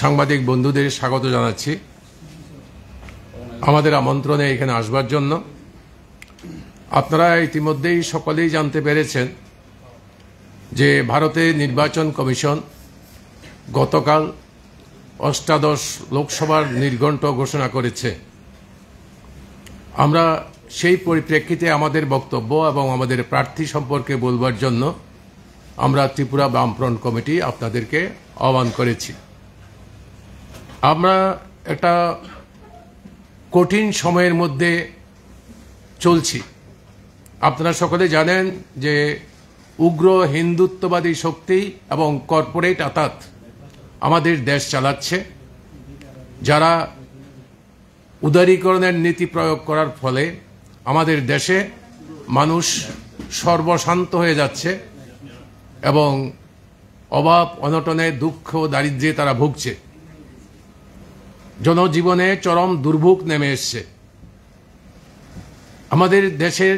সাংবাদিক বন্ধুদের স্বাগত জানাচ্ছি আমাদের আমন্ত্রণে এখানে আসবার জন্য আপনারা ইতিমধ্যেই সকলেই জানতে পেরেছেন যে ভারতে নির্বাচন কমিশন গতকাল অষ্টাদশ লোকসভার নির্ঘণ্ট ঘোষণা করেছে আমরা সেই পরিপ্রেক্ষিতে আমাদের বক্তব্য এবং আমাদের প্রার্থী সম্পর্কে বলবার জন্য আমরা ত্রিপুরা বামফ্রন্ট কমিটি আপনাদেরকে আহ্বান করেছি আমরা একটা কঠিন সময়ের মধ্যে চলছি আপনারা সকলে জানেন যে উগ্র হিন্দুত্ববাদী শক্তি এবং কর্পোরেট আতাত আমাদের দেশ চালাচ্ছে যারা উদারীকরণের নীতি প্রয়োগ করার ফলে আমাদের দেশে মানুষ সর্বশান্ত হয়ে যাচ্ছে এবং অভাব অনটনে দুঃখ দারিদ্র্যে তারা ভুগছে জনজীবনে চরম দুর্ভোগ নেমে এসছে আমাদের দেশের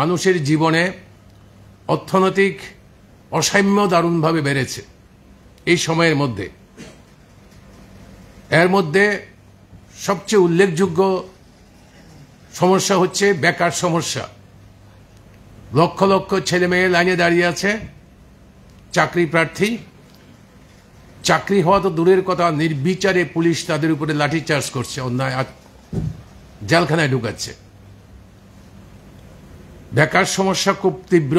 মানুষের জীবনে অর্থনৈতিক অসাম্য দারুণভাবে বেড়েছে এই সময়ের মধ্যে এর মধ্যে সবচেয়ে উল্লেখযোগ্য সমস্যা হচ্ছে বেকার সমস্যা লক্ষ লক্ষ ছেলেমেয়ে লাইনে দাঁড়িয়ে আছে চাকরি প্রার্থী চাকরি হওয়া তো দূরের কথা নির্বিচারে পুলিশ তাদের উপরে লাঠিচার্জ করছে অন্যায় জেলখানায় ঢুকাচ্ছে বেকার সমস্যা খুব তীব্র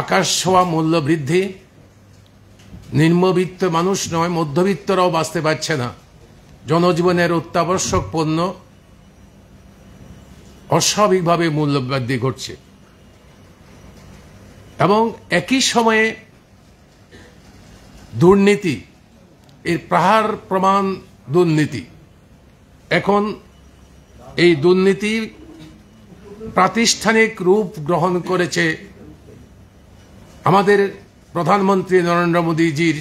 আকাশ ছোঁয়া মূল্য বৃদ্ধি নিম্নবিত্ত মানুষ নয় মধ্যবিত্তরাও বাঁচতে পারছে না জনজীবনের অত্যাবশ্যক পণ্য অস্বাভাবিকভাবে মূল্য বৃদ্ধি ঘটছে এবং একই সময়ে দুর্নীতি এর প্রহার প্রমাণ দুর্নীতি এখন এই দুর্নীতি প্রাতিষ্ঠানিক রূপ গ্রহণ করেছে আমাদের প্রধানমন্ত্রী নরেন্দ্র মোদীজির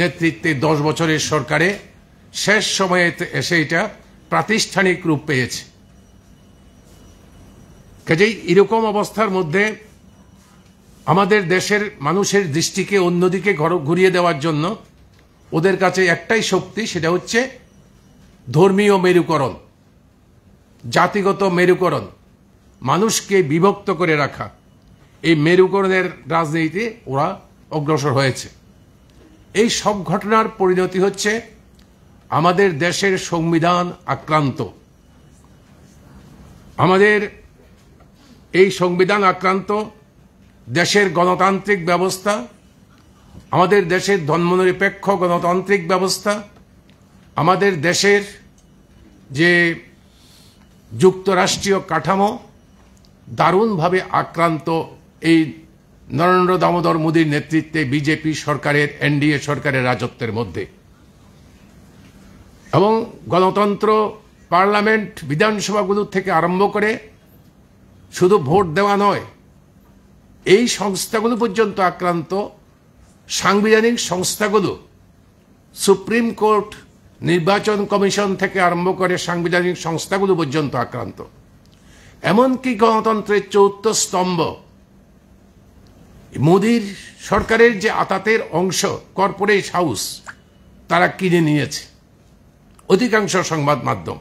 নেতৃত্বে দশ বছরের সরকারে শেষ সময়ে এসে এটা প্রাতিষ্ঠানিক রূপ পেয়েছে কাজেই এরকম অবস্থার মধ্যে আমাদের দেশের মানুষের দৃষ্টিকে অন্যদিকে ঘুরিয়ে দেওয়ার জন্য ওদের কাছে একটাই শক্তি সেটা হচ্ছে ধর্মীয় মেরুকরণ জাতিগত মেরুকরণ মানুষকে বিভক্ত করে রাখা এই মেরুকরণের রাজনীতিতে ওরা অগ্রসর হয়েছে এই সব ঘটনার পরিণতি হচ্ছে আমাদের দেশের সংবিধান আক্রান্ত আমাদের এই সংবিধান আক্রান্ত দেশের গণতান্ত্রিক ব্যবস্থা আমাদের দেশের ধর্মনিরপেক্ষ গণতান্ত্রিক ব্যবস্থা আমাদের দেশের যে যুক্তরাষ্ট্রীয় কাঠামো দারুণভাবে আক্রান্ত এই নরেন্দ্র দামোদর মোদীর নেতৃত্বে বিজেপি সরকারের এনডিএ সরকারের রাজত্বের মধ্যে এবং গণতন্ত্র পার্লামেন্ট বিধানসভাগুলোর থেকে আরম্ভ করে শুধু ভোট দেওয়া নয় এই সংস্থাগুলো পর্যন্ত আক্রান্ত সাংবিধানিক সংস্থাগুলো সুপ্রিম কোর্ট নির্বাচন কমিশন থেকে আরম্ভ করে সাংবিধানিক সংস্থাগুলো পর্যন্ত আক্রান্ত এমনকি গণতন্ত্রের চৌদ্দ স্তম্ভ মোদির সরকারের যে আতাতের অংশ কর্পোরেট হাউস তারা কিনে নিয়েছে অধিকাংশ সংবাদ মাধ্যম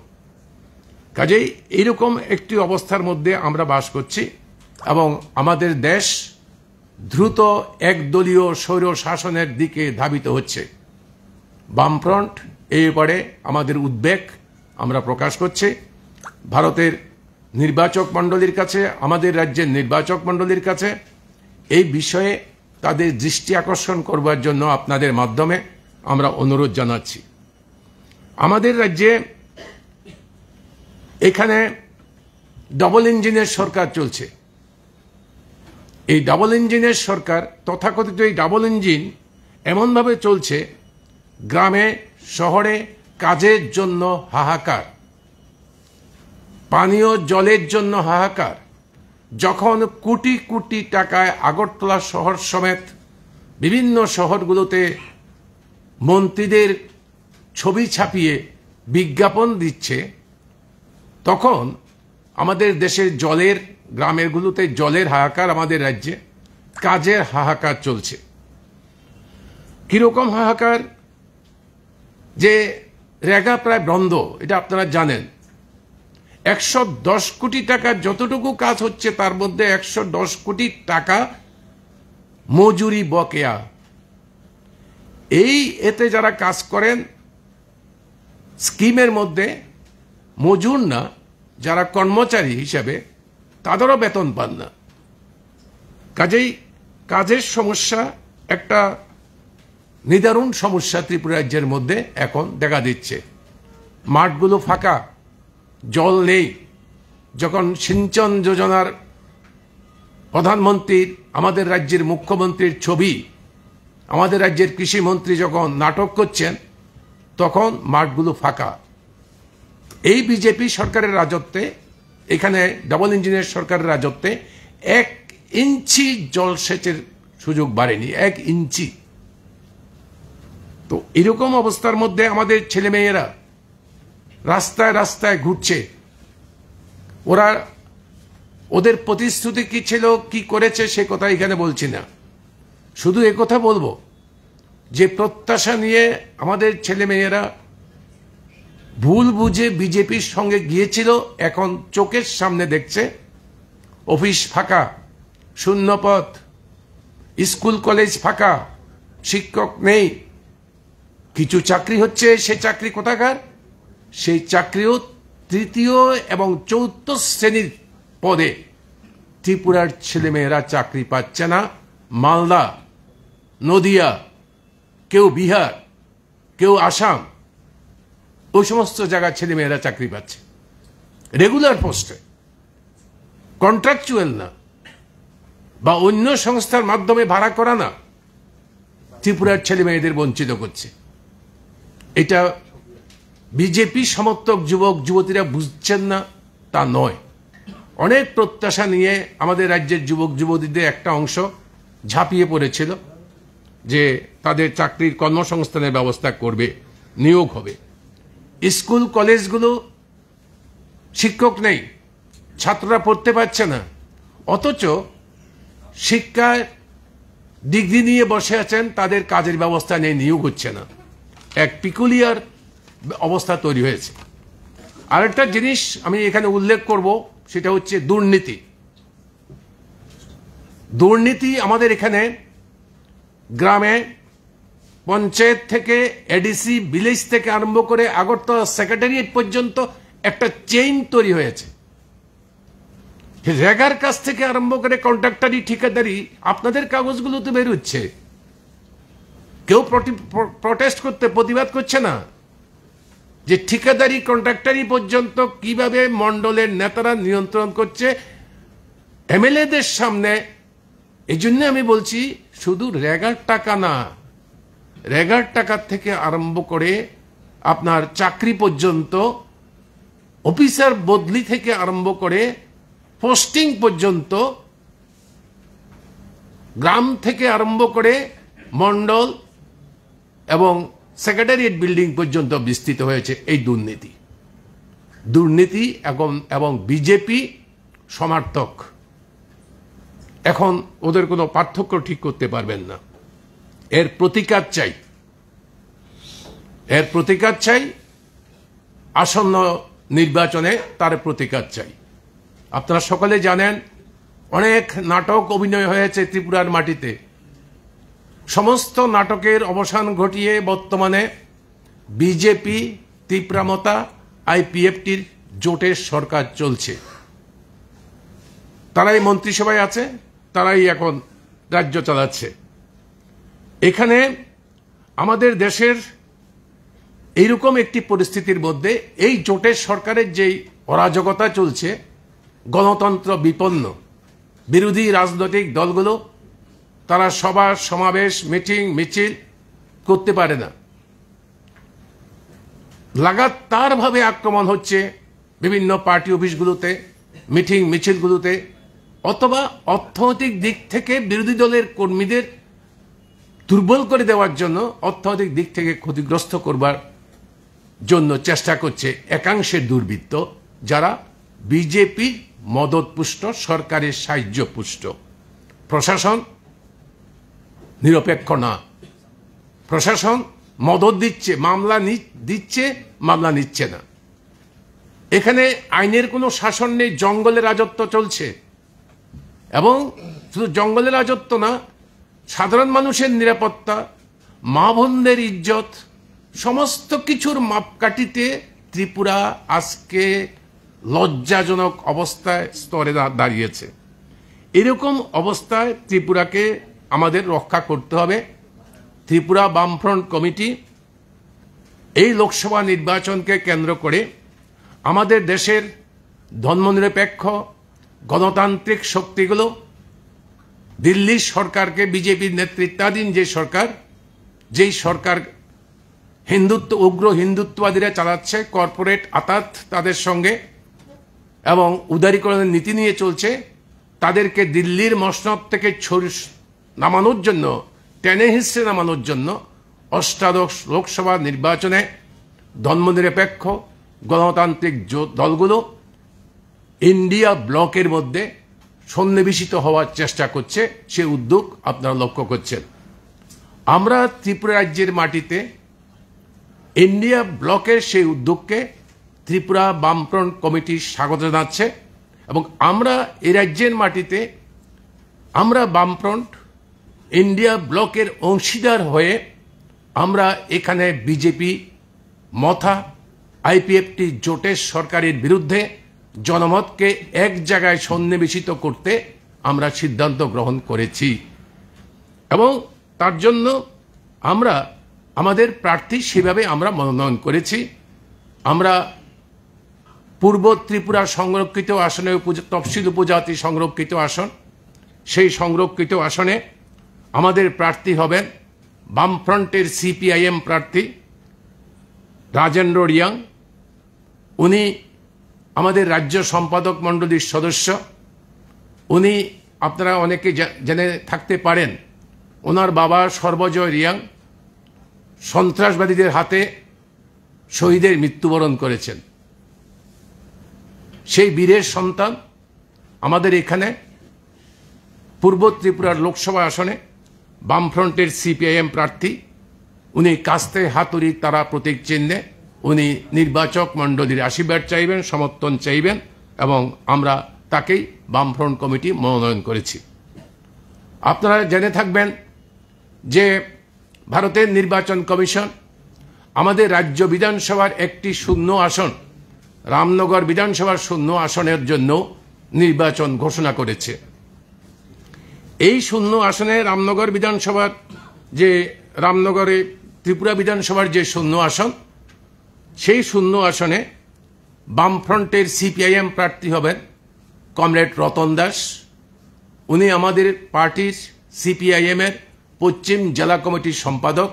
কাজেই এইরকম একটি অবস্থার মধ্যে আমরা বাস করছি এবং আমাদের দেশ দ্রুত একদলীয় সৌর শাসনের দিকে ধাবিত হচ্ছে বামফ্রন্ট এই ব্যাপারে আমাদের উদ্বেগ আমরা প্রকাশ করছি ভারতের নির্বাচক মণ্ডলীর কাছে আমাদের রাজ্যের নির্বাচক মণ্ডলীর কাছে এই বিষয়ে তাদের দৃষ্টি আকর্ষণ করবার জন্য আপনাদের মাধ্যমে আমরা অনুরোধ জানাচ্ছি আমাদের রাজ্যে এখানে ডবল ইঞ্জিনের সরকার চলছে এই ডাবল ইঞ্জিনের সরকার তথাকথিত এই ডাবল ইঞ্জিন এমনভাবে চলছে গ্রামে শহরে কাজের জন্য হাহাকার পানীয় জলের জন্য হাহাকার যখন কোটি কোটি টাকায় আগরতলা শহর সমেত বিভিন্ন শহরগুলোতে মন্ত্রীদের ছবি ছাপিয়ে বিজ্ঞাপন দিচ্ছে তখন আমাদের দেশের জলের গ্রামেরগুলোতে জলের হাহাকার আমাদের রাজ্যে কাজের হাহাকার চলছে কীরকম হাহাকার যে রেগা প্রায় বন্ধ এটা আপনারা জানেন একশো দশ কোটি টাকার যতটুকু কাজ হচ্ছে তার মধ্যে একশো দশ কোটি টাকা মজুরি বকেয়া এই এতে যারা কাজ করেন স্কিমের মধ্যে মজুর না যারা কর্মচারী হিসাবে তাদেরও বেতন পান না কাজেই কাজের সমস্যা একটা নিদারুণ সমস্যা ত্রিপুরা রাজ্যের মধ্যে এখন দেখা দিচ্ছে মাঠগুলো ফাঁকা জল নেই যখন সিঞ্চন যোজনার প্রধানমন্ত্রীর আমাদের রাজ্যের মুখ্যমন্ত্রীর ছবি আমাদের রাজ্যের কৃষিমন্ত্রী যখন নাটক করছেন তখন মাঠগুলো ফাঁকা এই বিজেপি সরকারের রাজত্বে এখানে ডাবল ইঞ্জিনের সরকারের রাজত্বে এক ইঞ্চি জলসেচের সুযোগ বাড়েনি এক ইঞ্চি তো এরকম অবস্থার মধ্যে আমাদের ছেলে মেয়েরা রাস্তায় রাস্তায় ঘুরছে ওরা ওদের প্রতিশ্রুতি কি ছিল কি করেছে সে কথা এখানে বলছি না শুধু কথা বলবো যে প্রত্যাশা নিয়ে আমাদের ছেলে মেয়েরা ভুল বুঝে বিজেপির সঙ্গে গিয়েছিল এখন চোখের সামনে দেখছে অফিস ফাঁকা শূন্যপথ স্কুল কলেজ ফাঁকা শিক্ষক নেই কিছু চাকরি হচ্ছে সে চাকরি কোথাকার সেই চাকরিও তৃতীয় এবং চৌথ শ্রেণীর পদে ত্রিপুরার ছেলেমেয়েরা চাকরি পাচ্ছে না মালদা নদিয়া কেউ বিহার কেউ আসাম ওই সমস্ত জায়গার ছেলেমেয়েরা চাকরি পাচ্ছে রেগুলার পোস্টে কন্ট্রাকচুয়াল না বা অন্য সংস্থার মাধ্যমে ভাড়া করা না ত্রিপুরার ছেলে মেয়েদের বঞ্চিত করছে এটা বিজেপি সমর্থক যুবক যুবতীরা বুঝছেন না তা নয় অনেক প্রত্যাশা নিয়ে আমাদের রাজ্যের যুবক যুবতীদের একটা অংশ ঝাঁপিয়ে পড়েছিল যে তাদের চাকরির কর্মসংস্থানের ব্যবস্থা করবে নিয়োগ হবে স্কুল কলেজগুলো শিক্ষক নেই ছাত্ররা পড়তে পারছে না অথচ শিক্ষার ডিগ্রি নিয়ে বসে আছেন তাদের কাজের ব্যবস্থা নেই নিয়োগ হচ্ছে না এক পিকুলিয়ার অবস্থা তৈরি হয়েছে আরেকটা জিনিস আমি এখানে উল্লেখ করব সেটা হচ্ছে দুর্নীতি দুর্নীতি আমাদের এখানে গ্রামে পঞ্চায়েত থেকে এডিসি ভিলেজ থেকে আরম্ভ করে আগরতলা সেক্রেটারিয়েট পর্যন্ত একটা চেইন তৈরি হয়েছে রেগার কাছ থেকে আরম্ভ করে কন্ট্রাক্টারি ঠিকাদারি আপনাদের কাগজগুলো তো বেরোচ্ছে কেউ প্রটেস্ট করতে প্রতিবাদ করছে না যে ঠিকাদারি কন্ট্রাক্টারি পর্যন্ত কিভাবে মন্ডলের নেতারা নিয়ন্ত্রণ করছে এমএলএদের সামনে এই জন্য আমি বলছি শুধু রেগার টাকা না রেগার টাকার থেকে আরম্ভ করে আপনার চাকরি পর্যন্ত অফিসার বদলি থেকে আরম্ভ করে পোস্টিং পর্যন্ত গ্রাম থেকে আরম্ভ করে মন্ডল এবং সেক্রেটারিয়েট বিল্ডিং পর্যন্ত বিস্তৃত হয়েছে এই দুর্নীতি দুর্নীতি এবং এবং বিজেপি সমার্থক এখন ওদের কোনো পার্থক্য ঠিক করতে পারবেন না এর প্রতিকার চাই এর প্রতিকার চাই আসন্ন নির্বাচনে তার প্রতিকার চাই আপনারা সকলে জানেন অনেক নাটক অভিনয় হয়েছে ত্রিপুরার মাটিতে সমস্ত নাটকের অবসান ঘটিয়ে বর্তমানে বিজেপি ত্রিপ্রামতা আইপিএফটির জোটের সরকার চলছে তারাই মন্ত্রিসভায় আছে তারাই এখন রাজ্য চালাচ্ছে এখানে আমাদের দেশের এইরকম একটি পরিস্থিতির মধ্যে এই জোটের সরকারের যেই অরাজকতা চলছে গণতন্ত্র বিপন্ন বিরোধী রাজনৈতিক দলগুলো তারা সভা সমাবেশ মিটিং মিছিল করতে পারে না লাগাতারভাবে আক্রমণ হচ্ছে বিভিন্ন পার্টি অফিসগুলোতে মিটিং মিছিলগুলোতে অথবা অর্থনৈতিক দিক থেকে বিরোধী দলের কর্মীদের দুর্বল করে দেওয়ার জন্য অর্থনৈতিক দিক থেকে ক্ষতিগ্রস্ত করবার জন্য চেষ্টা করছে একাংশের দুর্বৃত্ত যারা মদত মদতপুষ্ট সরকারের সাহায্যপুষ্ট প্রশাসন নিরপেক্ষ না প্রশাসন মদত দিচ্ছে মামলা দিচ্ছে মামলা নিচ্ছে না এখানে আইনের কোনো শাসন নেই জঙ্গলে রাজত্ব চলছে এবং শুধু জঙ্গলে রাজত্ব না সাধারণ মানুষের নিরাপত্তা মা বোনদের ইজ্জত সমস্ত কিছুর মাপকাঠিতে ত্রিপুরা আজকে লজ্জাজনক অবস্থায় স্তরে দাঁড়িয়েছে এরকম অবস্থায় ত্রিপুরাকে আমাদের রক্ষা করতে হবে ত্রিপুরা বামফ্রন্ট কমিটি এই লোকসভা নির্বাচনকে কেন্দ্র করে আমাদের দেশের ধর্মনিরপেক্ষ গণতান্ত্রিক শক্তিগুলো দিল্লির সরকারকে বিজেপির নেতৃত্বাধীন যে সরকার যেই সরকার হিন্দুত্ব উগ্র হিন্দুত্ববাদীরা চালাচ্ছে কর্পোরেট আতাত তাদের সঙ্গে এবং উদারীকরণের নীতি নিয়ে চলছে তাদেরকে দিল্লির মসনদ থেকে নামানোর জন্য টেনে হিসে নামানোর জন্য অষ্টাদশ লোকসভা নির্বাচনে ধর্মনিরপেক্ষ গণতান্ত্রিক দলগুলো ইন্ডিয়া ব্লকের মধ্যে সন্নিবেশিত হওয়ার চেষ্টা করছে সে উদ্যোগ আপনারা লক্ষ্য করছেন আমরা ত্রিপুরা রাজ্যের মাটিতে ইন্ডিয়া ব্লকের সেই উদ্যোগকে ত্রিপুরা বামফ্রন্ট কমিটি স্বাগত জানাচ্ছে এবং আমরা এ রাজ্যের মাটিতে আমরা বামফ্রন্ট ইন্ডিয়া ব্লকের অংশীদার হয়ে আমরা এখানে বিজেপি মথা আইপিএফটি জোটের সরকারের বিরুদ্ধে জনমতকে এক জায়গায় সন্নিবেশিত করতে আমরা সিদ্ধান্ত গ্রহণ করেছি এবং তার জন্য আমরা আমাদের প্রার্থী সেভাবে আমরা মনোনয়ন করেছি আমরা পূর্ব ত্রিপুরা সংরক্ষিত আসনে তফসিল উপজাতি সংরক্ষিত আসন সেই সংরক্ষিত আসনে আমাদের প্রার্থী হবেন বামফ্রন্টের সিপিআইএম প্রার্থী রাজেন্দ্র রিয়াং উনি আমাদের রাজ্য সম্পাদক মণ্ডলীর সদস্য উনি আপনারা অনেকে জেনে থাকতে পারেন ওনার বাবা সর্বজয় রিয়াং সন্ত্রাসবাদীদের হাতে শহীদের মৃত্যুবরণ করেছেন সেই বীরের সন্তান আমাদের এখানে পূর্ব ত্রিপুরার লোকসভা আসনে বামফ্রন্টের সিপিআইএম প্রার্থী উনি কাস্তে হাতুরি তারা প্রতীক চিহ্নে উনি নির্বাচক মণ্ডলীর আশীর্বাদ চাইবেন সমর্থন চাইবেন এবং আমরা তাকেই বামফ্রন্ট কমিটি মনোনয়ন করেছি আপনারা জেনে থাকবেন যে ভারতের নির্বাচন কমিশন আমাদের রাজ্য বিধানসভার একটি শূন্য আসন রামনগর বিধানসভার শূন্য আসনের জন্য নির্বাচন ঘোষণা করেছে এই শূন্য আসনে রামনগর বিধানসভার যে রামনগরে ত্রিপুরা বিধানসভার যে শূন্য আসন সেই শূন্য আসনে বামফ্রন্টের সিপিআইএম প্রার্থী হবেন কমরেড রতন দাস উনি আমাদের পার্টির সিপিআইএমের পশ্চিম জেলা কমিটির সম্পাদক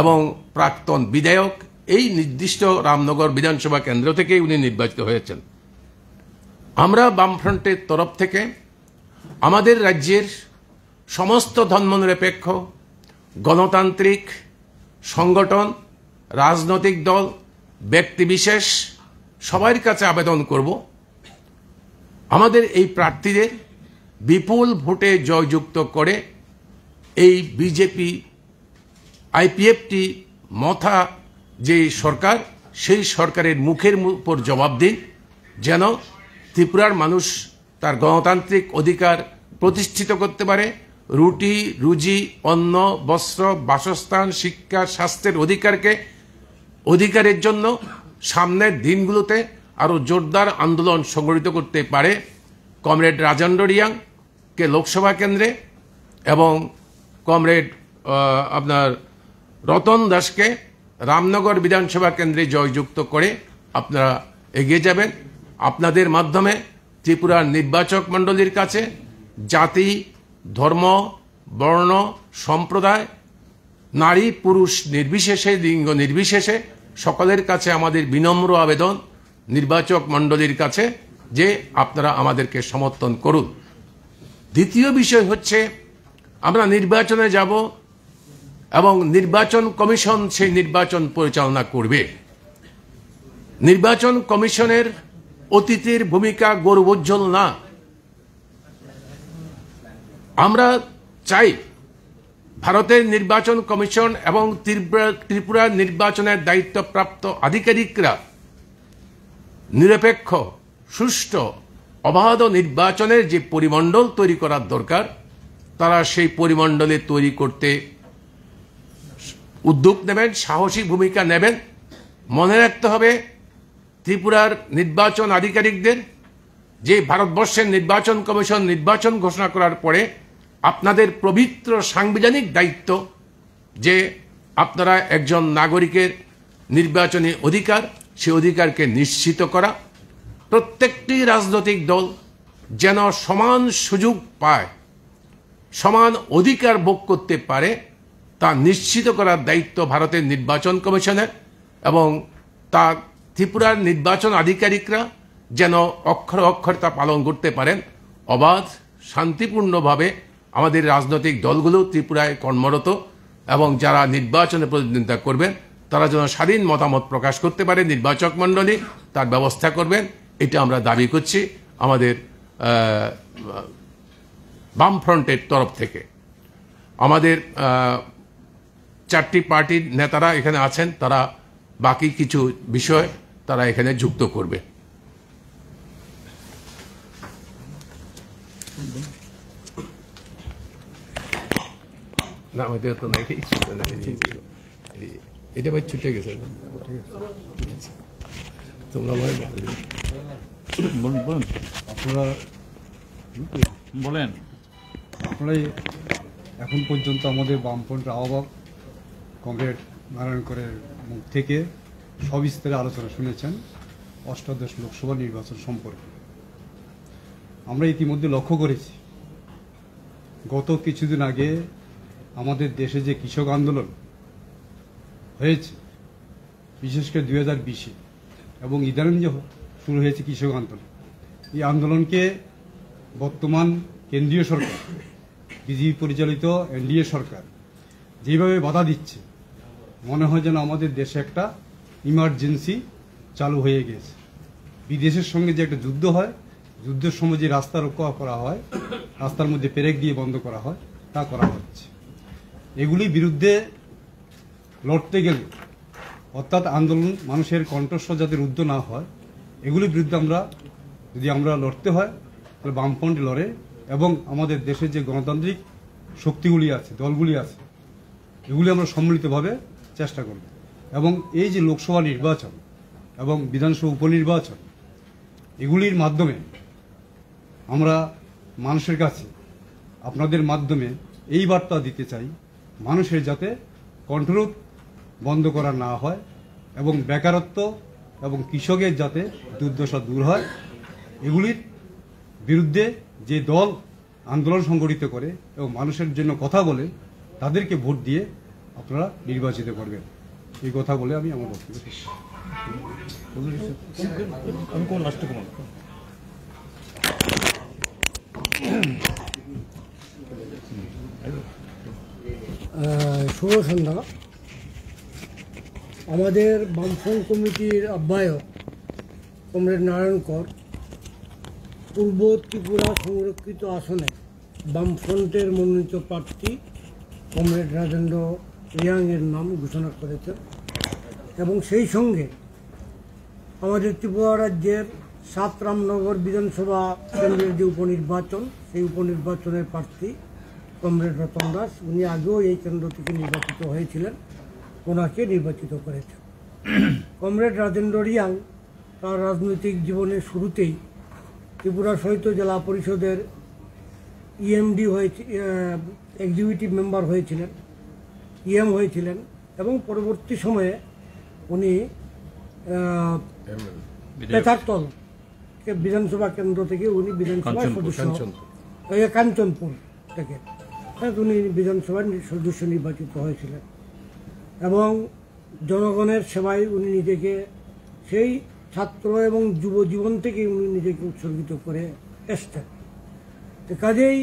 এবং প্রাক্তন বিধায়ক এই নির্দিষ্ট রামনগর বিধানসভা কেন্দ্র থেকে উনি নির্বাচিত হয়েছেন আমরা বামফ্রন্টের তরফ থেকে আমাদের রাজ্যের সমস্ত ধর্মনিরপেক্ষ গণতান্ত্রিক সংগঠন রাজনৈতিক দল ব্যক্তি বিশেষ সবার কাছে আবেদন করব আমাদের এই প্রার্থীদের বিপুল ভোটে জয়যুক্ত করে এই বিজেপি আইপিএফটি মথা যে সরকার সেই সরকারের মুখের উপর জবাব দিন যেন ত্রিপুরার মানুষ তার গণতান্ত্রিক অধিকার প্রতিষ্ঠিত করতে পারে রুটি রুজি অন্ন বস্ত্র বাসস্থান শিক্ষা স্বাস্থ্যের অধিকারকে অধিকারের জন্য সামনের দিনগুলোতে আরও জোরদার আন্দোলন সংগঠিত করতে পারে কমরেড রাজেন্দ্র রিয়াংকে লোকসভা কেন্দ্রে এবং কমরেড আপনার রতন দাসকে রামনগর বিধানসভা কেন্দ্রে জয়যুক্ত করে আপনারা এগিয়ে যাবেন আপনাদের মাধ্যমে ত্রিপুরার নির্বাচক মণ্ডলীর কাছে জাতি ধর্ম বর্ণ সম্প্রদায় নারী পুরুষ নির্বিশেষে লিঙ্গ নির্বিশেষে সকলের কাছে আমাদের বিনম্র আবেদন নির্বাচক মণ্ডলীর কাছে যে আপনারা আমাদেরকে সমর্থন করুন দ্বিতীয় বিষয় হচ্ছে আমরা নির্বাচনে যাব এবং নির্বাচন কমিশন সেই নির্বাচন পরিচালনা করবে নির্বাচন কমিশনের অতীতের ভূমিকা গৌরবোজ্জ্বল না আমরা চাই ভারতের নির্বাচন কমিশন এবং ত্রিপুরা নির্বাচনের দায়িত্বপ্রাপ্ত আধিকারিকরা নিরপেক্ষ সুষ্ঠু অবাধ নির্বাচনের যে পরিমণ্ডল তৈরি করার দরকার তারা সেই পরিমণ্ডলে তৈরি করতে উদ্যোগ নেবেন সাহসী ভূমিকা নেবেন মনে রাখতে হবে ত্রিপুরার নির্বাচন আধিকারিকদের যে ভারতবর্ষের নির্বাচন কমিশন নির্বাচন ঘোষণা করার পরে আপনাদের পবিত্র সাংবিধানিক দায়িত্ব যে আপনারা একজন নাগরিকের নির্বাচনী অধিকার সে অধিকারকে নিশ্চিত করা প্রত্যেকটি রাজনৈতিক দল যেন সমান সুযোগ পায় সমান অধিকার ভোগ করতে পারে তা নিশ্চিত করার দায়িত্ব ভারতের নির্বাচন কমিশনের এবং তা ত্রিপুরার নির্বাচন আধিকারিকরা যেন অক্ষর অক্ষরতা পালন করতে পারেন অবাধ শান্তিপূর্ণভাবে আমাদের রাজনৈতিক দলগুলো ত্রিপুরায় কর্মরত এবং যারা নির্বাচনে প্রতিদ্বন্দ্বিতা করবেন তারা যেন স্বাধীন মতামত প্রকাশ করতে পারে নির্বাচক মণ্ডলী তার ব্যবস্থা করবেন এটা আমরা দাবি করছি আমাদের বাম ফ্রন্টের তরফ থেকে আমাদের চারটি পার্টির নেতারা এখানে আছেন তারা বাকি কিছু বিষয় তারা এখানে যুক্ত করবে এটা ভাই ছুটে গেছে তোমরা বলুন আপনারা বলেন আপনারাই এখন পর্যন্ত আমাদের বামপন্থ আহ্বায়ক কমরেড নারায়ণ করের মুখ থেকে সবিস্তারে আলোচনা শুনেছেন অষ্টাদশ লোকসভা নির্বাচন সম্পর্কে আমরা ইতিমধ্যে লক্ষ্য করেছি গত কিছুদিন আগে আমাদের দেশে যে কৃষক আন্দোলন হয়েছে বিশেষ করে দু হাজার বিশে এবং ইদানিং যে শুরু হয়েছে কৃষক আন্দোলন এই আন্দোলনকে বর্তমান কেন্দ্রীয় সরকার বিজেপি পরিচালিত এনডিএ সরকার যেভাবে বাধা দিচ্ছে মনে হয় যেন আমাদের দেশে একটা ইমার্জেন্সি চালু হয়ে গেছে বিদেশের সঙ্গে যে একটা যুদ্ধ হয় যুদ্ধের সময় যে রাস্তা রক্ষা করা হয় রাস্তার মধ্যে পেরেক দিয়ে বন্ধ করা হয় তা করা হচ্ছে এগুলি বিরুদ্ধে লড়তে গেলে অর্থাৎ আন্দোলন মানুষের কণ্ঠস্বর যাতে রুদ্ধ না হয় এগুলির বিরুদ্ধে আমরা যদি আমরা লড়তে হয় তাহলে বামফ্রন্ট লড়ে এবং আমাদের দেশের যে গণতান্ত্রিক শক্তিগুলি আছে দলগুলি আছে এগুলি আমরা সম্মিলিতভাবে চেষ্টা করব এবং এই যে লোকসভা নির্বাচন এবং বিধানসভা উপনির্বাচন এগুলির মাধ্যমে আমরা মানুষের কাছে আপনাদের মাধ্যমে এই বার্তা দিতে চাই মানুষের যাতে কণ্ঠরোধ বন্ধ করা না হয় এবং বেকারত্ব এবং কৃষকের যাতে দুর্দশা দূর হয় এগুলির বিরুদ্ধে যে দল আন্দোলন সংগঠিত করে এবং মানুষের জন্য কথা বলে তাদেরকে ভোট দিয়ে আপনারা নির্বাচিত করবেন এই কথা বলে আমি আমার বক্তব্য শেষ শুভ সন্ধ্যা আমাদের বামফ্রন্ট কমিটির আহ্বায়ক কমরেড নারায়ণ কর পূর্ব ত্রিপুরা সংরক্ষিত আসনে বামফ্রন্টের মনোনীত প্রার্থী কমরেড রাজেন্দ্র রিয়াংয়ের নাম ঘোষণা করেছেন এবং সেই সঙ্গে আমাদের ত্রিপুরা রাজ্যের সাত রামনগর বিধানসভা কেন্দ্রের যে উপনির্বাচন সেই উপনির্বাচনের প্রার্থী কমরেড রতন দাস উনি আগেও এই কেন্দ্র থেকে নির্বাচিত হয়েছিলেন ওনাকে নির্বাচিত করেছেন কমরেড রাজেন্দ্র রিয়াং তার রাজনৈতিক জীবনের শুরুতেই ত্রিপুরা সাহিত্য জেলা পরিষদের ইএমডি e হয়েছে এক্সিকিউটিভ মেম্বার হয়েছিলেন ইএম e হয়েছিলেন এবং পরবর্তী সময়ে উনি পেথারতল বিধানসভা কেন্দ্র থেকে উনি বিধানসভা সদস্য কাঞ্চনপুর থেকে উনি বিধানসভার সদস্য নির্বাচিত হয়েছিলেন এবং জনগণের সেবায় উনি নিজেকে সেই ছাত্র এবং যুব জীবন থেকেই উনি নিজেকে উৎসর্গিত করে এসছেন কাজেই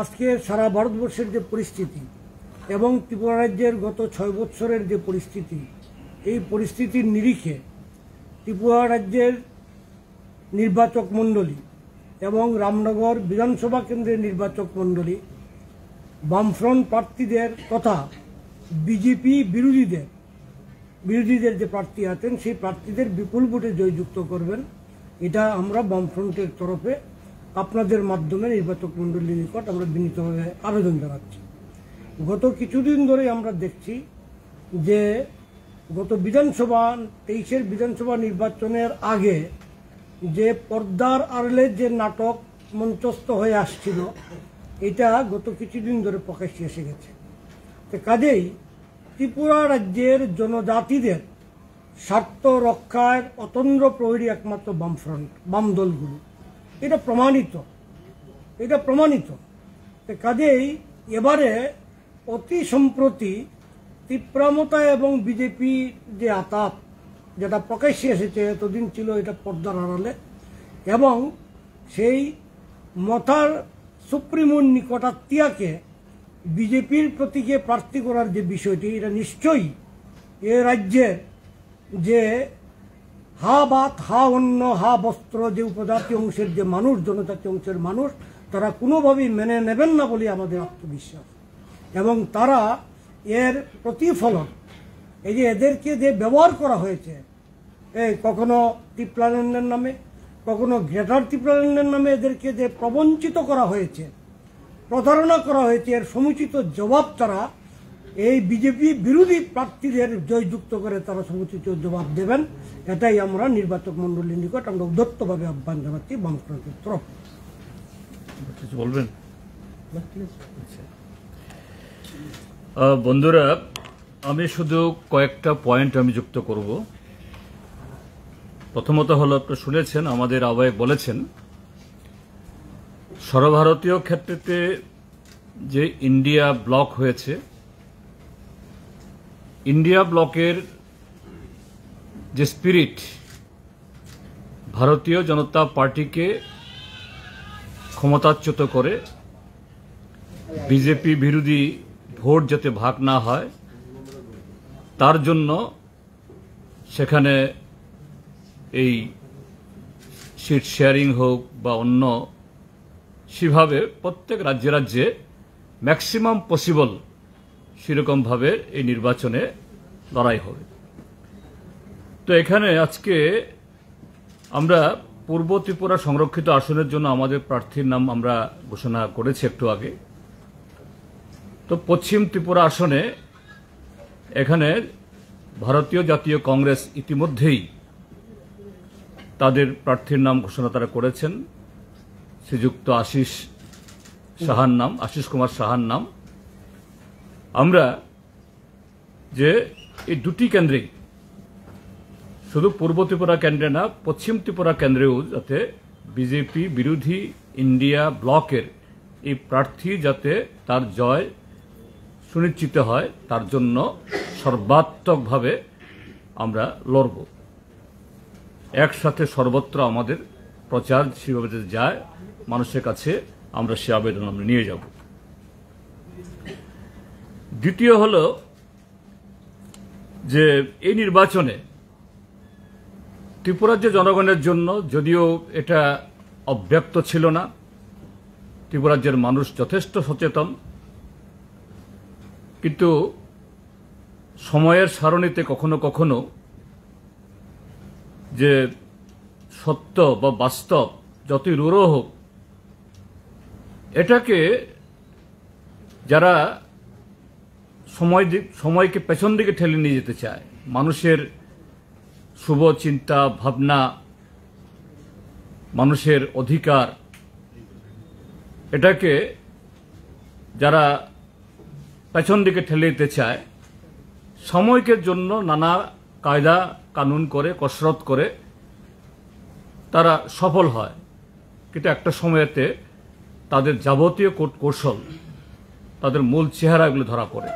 আজকে সারা ভারতবর্ষের যে পরিস্থিতি এবং ত্রিপুরা রাজ্যের গত ছয় বছরের যে পরিস্থিতি এই পরিস্থিতির নিরিখে ত্রিপুরা রাজ্যের নির্বাচক মণ্ডলী এবং রামনগর বিধানসভা কেন্দ্রের নির্বাচক মণ্ডলী বামফ্রন্ট প্রার্থীদের তথা বিজেপি বিরোধীদের বিরোধীদের যে প্রার্থী আছেন সেই প্রার্থীদের বিপুল ভোটে জয়যুক্ত করবেন এটা আমরা বামফ্রন্টের তরফে আপনাদের মাধ্যমে নির্বাচক মণ্ডলীর নিকট আমরা বিনীতভাবে আবেদন জানাচ্ছি গত কিছুদিন ধরে আমরা দেখছি যে গত বিধানসভা তেইশের বিধানসভা নির্বাচনের আগে যে পর্দার আড়লে যে নাটক মঞ্চস্থ হয়ে আসছিল এটা গত কিছুদিন ধরে প্রকাশ্যে এসে গেছে তো কাজেই ত্রিপুরা রাজ্যের জনজাতিদের স্বার্থ রক্ষার অতন্দ্র প্রহরী একমাত্র বামফ্রন্ট বাম দলগুলো এটা প্রমাণিত এটা প্রমাণিত তো কাজেই এবারে অতি সম্প্রতি তীব্রামতা এবং বিজেপি যে আতাপ যেটা প্রকাশ্যে এসেছে এতদিন ছিল এটা পর্দার আড়ালে এবং সেই মতার সুপ্রিমোর নিকটাত্মীয়াকে বিজেপির প্রতীকে প্রার্থী করার যে বিষয়টি এটা নিশ্চয়ই এ রাজ্যের যে হা বাত হা অন্য হা বস্ত্র যে উপজাতি অংশের যে মানুষ জনজাতি অংশের মানুষ তারা কোনোভাবেই মেনে নেবেন না বলে আমাদের আত্মবিশ্বাস এবং তারা এর প্রতিফলন এই যে এদেরকে যে ব্যবহার করা হয়েছে এই কখনো টিপ্লানের নামে কখনো গ্রেটার ত্রিপুরাল্যান্ডের নামে এদেরকে যে প্রবঞ্চিত করা হয়েছে প্রতারণা করা হয়েছে এর সমুচিত জবাব তারা এই বিজেপি বিরোধী প্রার্থীদের জয়যুক্ত করে তারা সমুচিত জবাব দেবেন এটাই আমরা নির্বাচক মন্ডলীর নিকট আমরা উদত্তভাবে আহ্বান জানাচ্ছি বামফ্রন্টের তরফ বলবেন বন্ধুরা আমি শুধু কয়েকটা পয়েন্ট আমি যুক্ত করব প্রথমত হলো আপনি শুনেছেন আমাদের আবায় বলেছেন সর্বভারতীয় ক্ষেত্রেতে যে ইন্ডিয়া ব্লক হয়েছে ইন্ডিয়া ব্লকের যে স্পিরিট ভারতীয় জনতা পার্টিকে ক্ষমতাচ্যুত করে বিজেপি বিরোধী ভোট যাতে ভাগ না হয় তার জন্য সেখানে এই সিট শেয়ারিং হোক বা অন্য সেভাবে প্রত্যেক রাজ্যে রাজ্যে ম্যাক্সিমাম পসিবল সেরকমভাবে এই নির্বাচনে লড়াই হবে তো এখানে আজকে আমরা পূর্ব ত্রিপুরা সংরক্ষিত আসনের জন্য আমাদের প্রার্থীর নাম আমরা ঘোষণা করেছি একটু আগে তো পশ্চিম ত্রিপুরা আসনে এখানে ভারতীয় জাতীয় কংগ্রেস ইতিমধ্যেই তাদের প্রার্থীর নাম ঘোষণা তারা করেছেন শ্রীযুক্ত আশিস সাহার নাম আশিস কুমার সাহার নাম আমরা যে এই দুটি কেন্দ্রে শুধু পূর্ব ত্রিপুরা কেন্দ্রে না পশ্চিম ত্রিপুরা কেন্দ্রেও যাতে বিজেপি বিরোধী ইন্ডিয়া ব্লকের এই প্রার্থী যাতে তার জয় সুনিশ্চিত হয় তার জন্য সর্বাত্মকভাবে আমরা লড়ব একসাথে সর্বত্র আমাদের প্রচার সেভাবে যায় মানুষের কাছে আমরা সে আবেদন আমরা নিয়ে যাব দ্বিতীয় হল যে এই নির্বাচনে ত্রিপুরার যে জনগণের জন্য যদিও এটা অব্যক্ত ছিল না ত্রিপুরাজ্যের মানুষ যথেষ্ট সচেতন কিন্তু সময়ের সারণীতে কখনো কখনো যে সত্য বা বাস্তব যতই রূঢ় হোক এটাকে যারা সময় সময়কে পেছন দিকে ঠেলে নিয়ে যেতে চায় মানুষের শুভ চিন্তা ভাবনা মানুষের অধিকার এটাকে যারা পেছন দিকে ঠেলে দিতে চায় সময়কের জন্য নানা কায়দা কানুন করে কসরত করে তারা সফল হয় কিন্তু একটা সময়তে তাদের যাবতীয় কৌশল তাদের মূল চেহারাগুলো ধরা পড়ে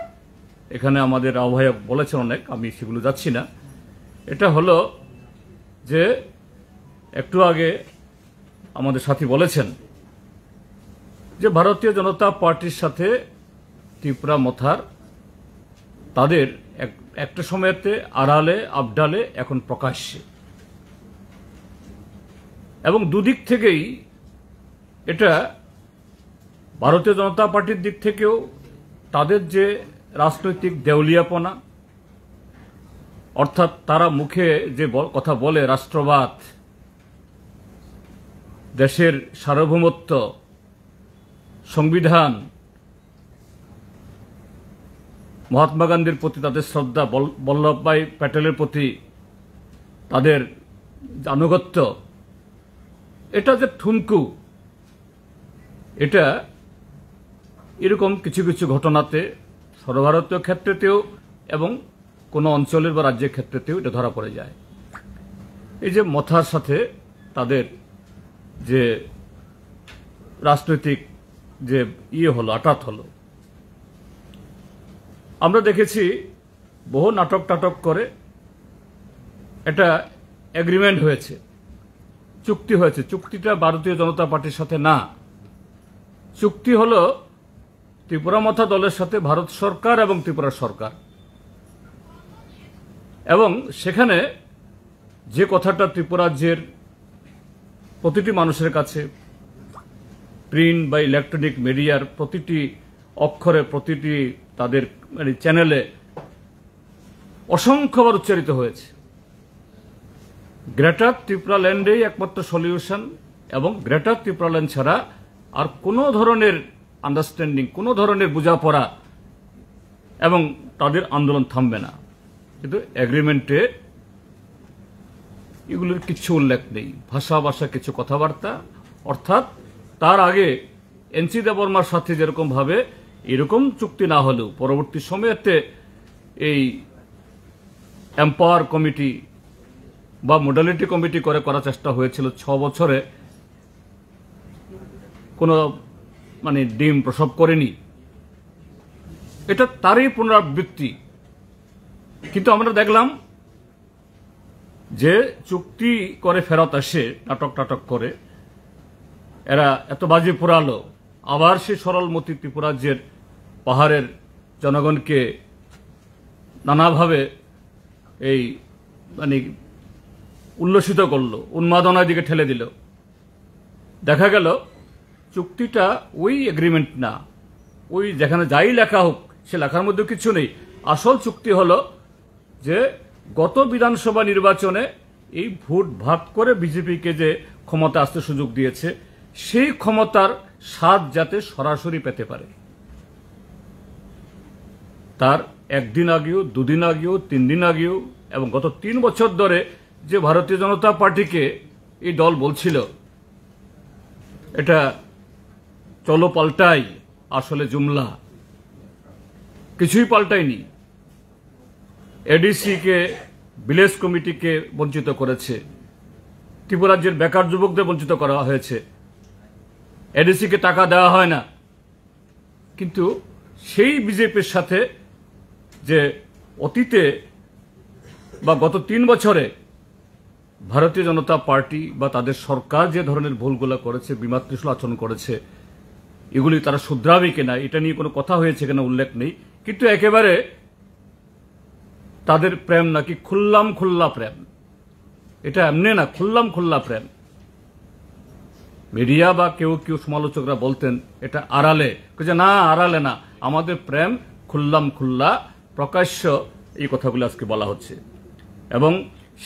এখানে আমাদের আহ্বায়ক বলেছেন অনেক আমি সেগুলো যাচ্ছি না এটা হলো যে একটু আগে আমাদের সাথী বলেছেন যে ভারতীয় জনতা পার্টির সাথে ত্রিপুরা মথার তাদের এক একটা সময়তে আড়ালে আবডালে এখন প্রকাশ্যে এবং দুদিক থেকেই এটা ভারতীয় জনতা পার্টির দিক থেকেও তাদের যে রাজনৈতিক দেউলিয়াপনা অর্থাৎ তারা মুখে যে কথা বলে রাষ্ট্রবাদ দেশের সার্বভৌমত্ব সংবিধান মহাত্মা গান্ধীর প্রতি তাদের শ্রদ্ধা বল্লভভাই প্যাটেলের প্রতি তাদের আনুগত্য এটা যে থুমকু এটা এরকম কিছু কিছু ঘটনাতে সর্বভারতীয় ক্ষেত্রেতেও এবং কোনো অঞ্চলের বা রাজ্যের ক্ষেত্রেতেও এটা ধরা পড়ে যায় এই যে মথার সাথে তাদের যে রাজনৈতিক যে ইয়ে হলো আটাত হলো আমরা দেখেছি বহু নাটক টাটক করে এটা এগ্রিমেন্ট হয়েছে চুক্তি হয়েছে চুক্তিটা ভারতীয় জনতা পার্টির সাথে না চুক্তি হল ত্রিপুরা মথা দলের সাথে ভারত সরকার এবং ত্রিপুরা সরকার এবং সেখানে যে কথাটা ত্রিপুরাজ্যের প্রতিটি মানুষের কাছে প্রিন্ট বা ইলেকট্রনিক মিডিয়ার প্রতিটি অক্ষরে প্রতিটি তাদের মানে চ্যানেলে অসংখ্যবার উচ্চারিত হয়েছে গ্রেটার ত্রিপুরাল্যান্ডেই একমাত্র সলিউশন এবং গ্রেটার ত্রিপুরাল্যান্ড ছাড়া আর কোনো ধরনের আন্ডারস্ট্যান্ডিং কোনো ধরনের বোঝাপড়া এবং তাদের আন্দোলন থামবে না কিন্তু এগ্রিমেন্টে এগুলোর কিছু উল্লেখ নেই ভাষা ভাষা কিছু কথাবার্তা অর্থাৎ তার আগে এনসি দেববর্মার সাথে যেরকমভাবে এরকম চুক্তি না হলেও পরবর্তী সময়তে এই এম্পাওয়ার কমিটি বা মোডালিটি কমিটি করে করার চেষ্টা হয়েছিল ছ বছরে কোনো মানে ডিম প্রসব করেনি এটা তারই পুনরাবৃত্তি কিন্তু আমরা দেখলাম যে চুক্তি করে ফেরত আসে নাটক টাটক করে এরা এত বাজে পোড়ালো আবার সরল সরলমতি ত্রিপুরাজ্যের পাহাড়ের জনগণকে নানাভাবে এই মানে উল্লসিত করল উন্মাদনার দিকে ঠেলে দিল দেখা গেল চুক্তিটা ওই এগ্রিমেন্ট না ওই যেখানে যাই লেখা হোক সে লেখার মধ্যে কিছু নেই আসল চুক্তি হল যে গত বিধানসভা নির্বাচনে এই ভোট ভাগ করে বিজেপিকে যে ক্ষমতা আসতে সুযোগ দিয়েছে সেই ক্ষমতার স্বাদ যাতে সরাসরি পেতে পারে তার একদিন আগেও দুদিন আগেও তিন দিন আগেও এবং গত তিন বছর ধরে যে ভারতীয় জনতা পার্টিকে এই দল বলছিল এটা চলো পাল্টাই আসলে জুমলা কিছুই পাল্টায়নি এডিসিকে ভিলেজ কমিটিকে বঞ্চিত করেছে ত্রিপুরাজ্যের বেকার যুবকদের বঞ্চিত করা হয়েছে এডিসিকে টাকা দেওয়া হয় না কিন্তু সেই বিজেপির সাথে যে অতীতে বা গত তিন বছরে ভারতীয় জনতা পার্টি বা তাদের সরকার যে ধরনের ভুলগুলো করেছে বিমাতৃষ্ণ আচরণ করেছে এগুলি তারা শুধরাবে কিনা এটা নিয়ে কোনো কথা হয়েছে কিনা উল্লেখ নেই কিন্তু একেবারে তাদের প্রেম নাকি খুল্লাম খুল্লা প্রেম এটা এমনি না খুল্লাম খুল্লা প্রেম মিডিয়া বা কেউ কেউ সমালোচকরা বলতেন এটা আড়ালে না আড়ালে না আমাদের প্রেম খুল্লাম খুল্লা প্রকাশ্য এই কথাগুলো আজকে বলা হচ্ছে এবং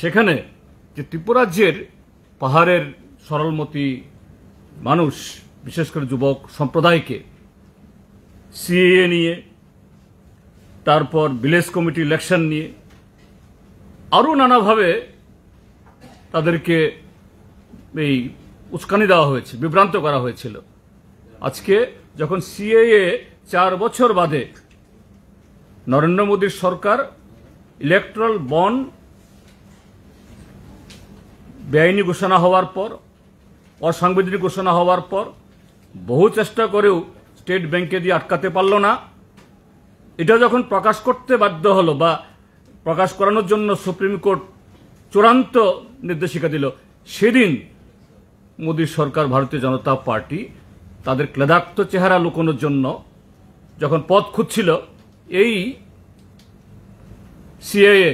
সেখানে যে ত্রিপুরাজ্যের পাহাড়ের সরলমতি মানুষ বিশেষ করে যুবক সম্প্রদায়কে সিএ নিয়ে তারপর ভিলেজ কমিটি ইলেকশন নিয়ে আরও নানাভাবে তাদেরকে এই উস্কানি দেওয়া হয়েছে বিভ্রান্ত করা হয়েছিল আজকে যখন সিএএ চার বছর বাদে নরেন্দ্র মোদীর সরকার ইলেকট্রাল বন বেআইনি ঘোষণা হওয়ার পর অসাংবিধানিক ঘোষণা হওয়ার পর বহু চেষ্টা করেও স্টেট ব্যাংকে দিয়ে আটকাতে পারল না এটা যখন প্রকাশ করতে বাধ্য হলো বা প্রকাশ করানোর জন্য সুপ্রিম কোর্ট চূড়ান্ত নির্দেশিকা দিল সেদিন মোদী সরকার ভারতীয় জনতা পার্টি তাদের ক্লেদাক্ত চেহারা লুকোনোর জন্য যখন পথ খুঁজছিল এই সিএএ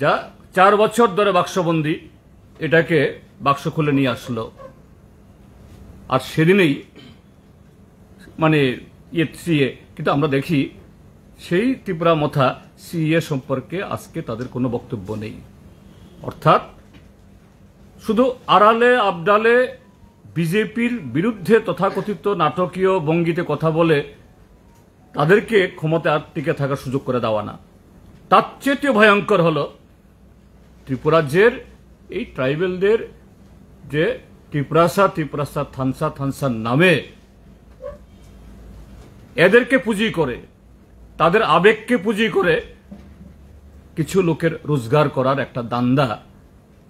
যা চার বছর ধরে বাক্সবন্দি এটাকে বাক্স খুলে নিয়ে আসলো আর সেদিনেই মানে ইয়ে সিএ কিন্তু আমরা দেখি সেই ত্রিপুরা মথা সিএ সম্পর্কে আজকে তাদের কোনো বক্তব্য নেই অর্থাৎ শুধু আড়ালে আবডালে বিজেপির বিরুদ্ধে তথাকথিত নাটকীয় ভঙ্গিতে কথা বলে তাদেরকে ক্ষমতা আর টিকে থাকার সুযোগ করে দেওয়া না তার চেয়ে ভয়ঙ্কর হল ত্রিপুরাজ্যের এই ট্রাইবেলদের যে ত্রিপুরাসা ত্রিপুরাসা থানসা থানসা নামে এদেরকে পুঁজি করে তাদের আবেগকে পুঁজি করে কিছু লোকের রোজগার করার একটা দান্দা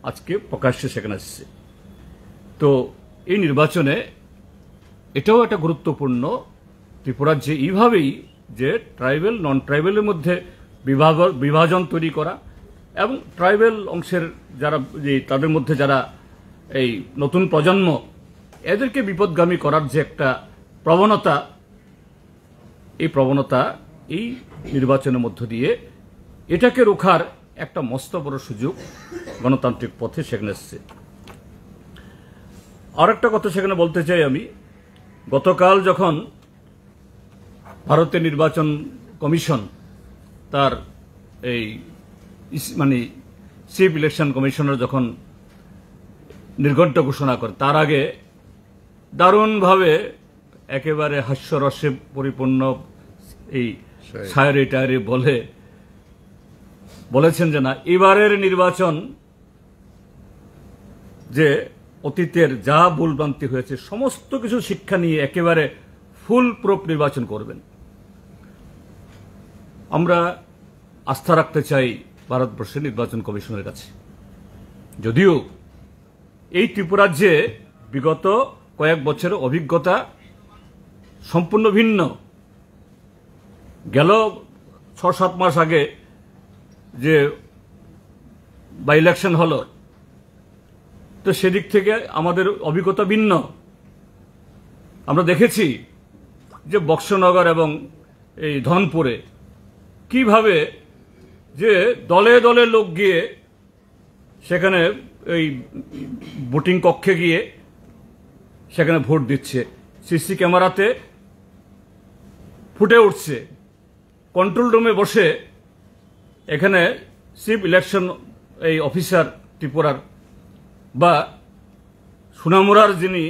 আজকে প্রকাশ্যে সেখানে আসছে তো এই নির্বাচনে এটাও একটা গুরুত্বপূর্ণ ত্রিপুরার যে এইভাবেই যে ট্রাইবেল নন ট্রাইবেলের মধ্যে বিভাগ বিভাজন তৈরি করা এবং ট্রাইবেল অংশের যারা যে তাদের মধ্যে যারা এই নতুন প্রজন্ম এদেরকে বিপদগামী করার যে একটা প্রবণতা এই প্রবণতা এই নির্বাচনের মধ্য দিয়ে এটাকে রোখার একটা মস্ত বড় সুযোগ গণতান্ত্রিক পথে সেখানে এসছে আর একটা কথা সেখানে বলতে চাই আমি গতকাল যখন ভারতের নির্বাচন কমিশন তার এই মানে চিফ ইলেকশন কমিশনার যখন নির্ঘণ্ট ঘোষণা করে তার আগে দারুণভাবে একেবারে হাস্যরসে পরিপূর্ণ এই শায়রে টায়রে বলে বলেছেন যে না এবারের নির্বাচন যে অতীতের যা ভুলভ্রান্তি হয়েছে সমস্ত কিছু শিক্ষা নিয়ে একেবারে ফুল প্রুফ নির্বাচন করবেন আমরা আস্থা রাখতে চাই ভারতবর্ষের নির্বাচন কমিশনের কাছে যদিও এই ত্রিপুরাজ্যে বিগত কয়েক বছরের অভিজ্ঞতা সম্পূর্ণ ভিন্ন গেল ছ সাত মাস আগে যে বাই ইলেকশন হলো তো সেদিক থেকে আমাদের অভিজ্ঞতা ভিন্ন আমরা দেখেছি যে বক্সনগর এবং এই ধনপুরে কিভাবে যে দলে দলে লোক গিয়ে সেখানে এই ভোটিং কক্ষে গিয়ে সেখানে ভোট দিচ্ছে সিসি ক্যামেরাতে ফুটে উঠছে কন্ট্রোল রুমে বসে এখানে চিফ ইলেকশন এই অফিসার ত্রিপুরার বা সুনামুরার যিনি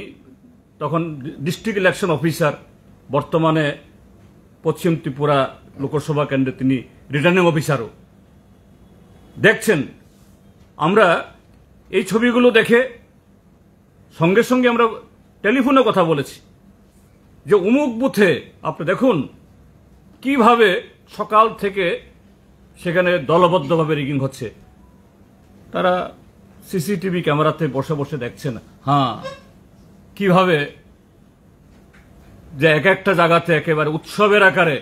তখন ডিস্ট্রিক্ট ইলেকশন অফিসার বর্তমানে পশ্চিম ত্রিপুরা লোকসভা কেন্দ্রে তিনি রিটার্নিং অফিসারও দেখছেন আমরা এই ছবিগুলো দেখে সঙ্গে সঙ্গে আমরা টেলিফোনে কথা বলেছি যে উমুক বুথে আপনি দেখুন কিভাবে সকাল থেকে সেখানে দলবদ্ধভাবে রিগিং হচ্ছে তারা সিসিটিভি ক্যামেরাতে বসে বসে দেখছেন হ্যাঁ কিভাবে যে এক একটা জায়গাতে একেবারে উৎসবের আকারে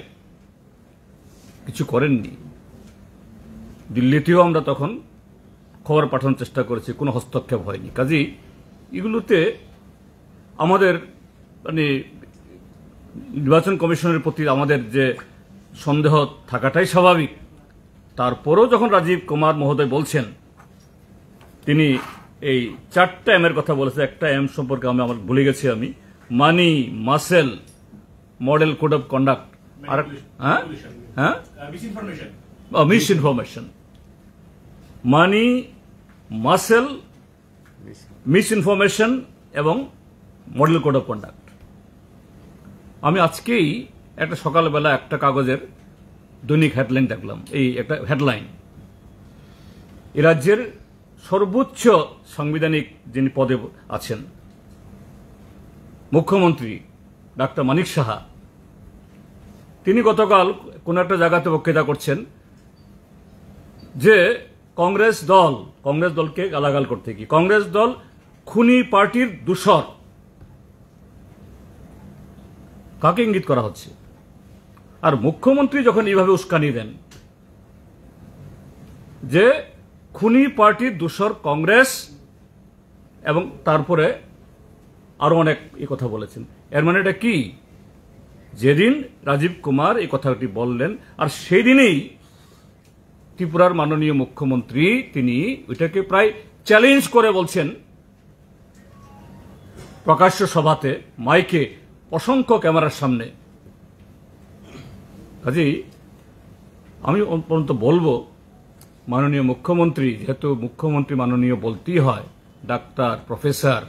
কিছু করেননি দিল্লিতেও আমরা তখন খবর পাঠানোর চেষ্টা করেছি কোনো হস্তক্ষেপ হয়নি কাজেই এগুলোতে আমাদের মানে নির্বাচন কমিশনের প্রতি আমাদের যে সন্দেহ থাকাটাই স্বাভাবিক তারপরও যখন রাজীব কুমার মহোদয় বলছেন তিনি এই চারটা এমের কথা বলেছে একটা এম সম্পর্কে আমি আমার ভুলে গেছি আমি money muscle model code of conduct আর হ্যাঁ হ্যাঁ miss information money muscle miss information এবং মডেল কোড অফ কন্ডাক্ট আমি আজকেই একটা সকালবেলা একটা কাগজের দৈনিক হেডলাইন দেখলাম এই একটা হেডলাইন এ রাজ্যের সর্বোচ্চ সাংবিধানিক যিনি পদে আছেন মুখ্যমন্ত্রী ডাক্তার মানিক সাহা তিনি গতকাল কোনো একটা জায়গাতে বক্তৃতা করছেন যে কংগ্রেস দল কংগ্রেস দলকে গালাগাল করতে কি কংগ্রেস দল খুনি পার্টির দূষর কাকে ইঙ্গিত করা হচ্ছে আর মুখ্যমন্ত্রী যখন এইভাবে উস্কানি দেন যে খুনি পার্টির দূষর কংগ্রেস এবং তারপরে আরো অনেক এ কথা বলেছেন এর মানে এটা কি যেদিন রাজীব কুমার এই কথাটি বললেন আর সেই দিনেই ত্রিপুরার মাননীয় মুখ্যমন্ত্রী তিনি ওইটাকে প্রায় চ্যালেঞ্জ করে বলছেন প্রকাশ্য সভাতে মাইকে অসংখ্য ক্যামেরার সামনে কাজেই আমি অন্তত বলবো মাননীয় মুখ্যমন্ত্রী যেহেতু মুখ্যমন্ত্রী মাননীয় বলতেই হয় ডাক্তার প্রফেসর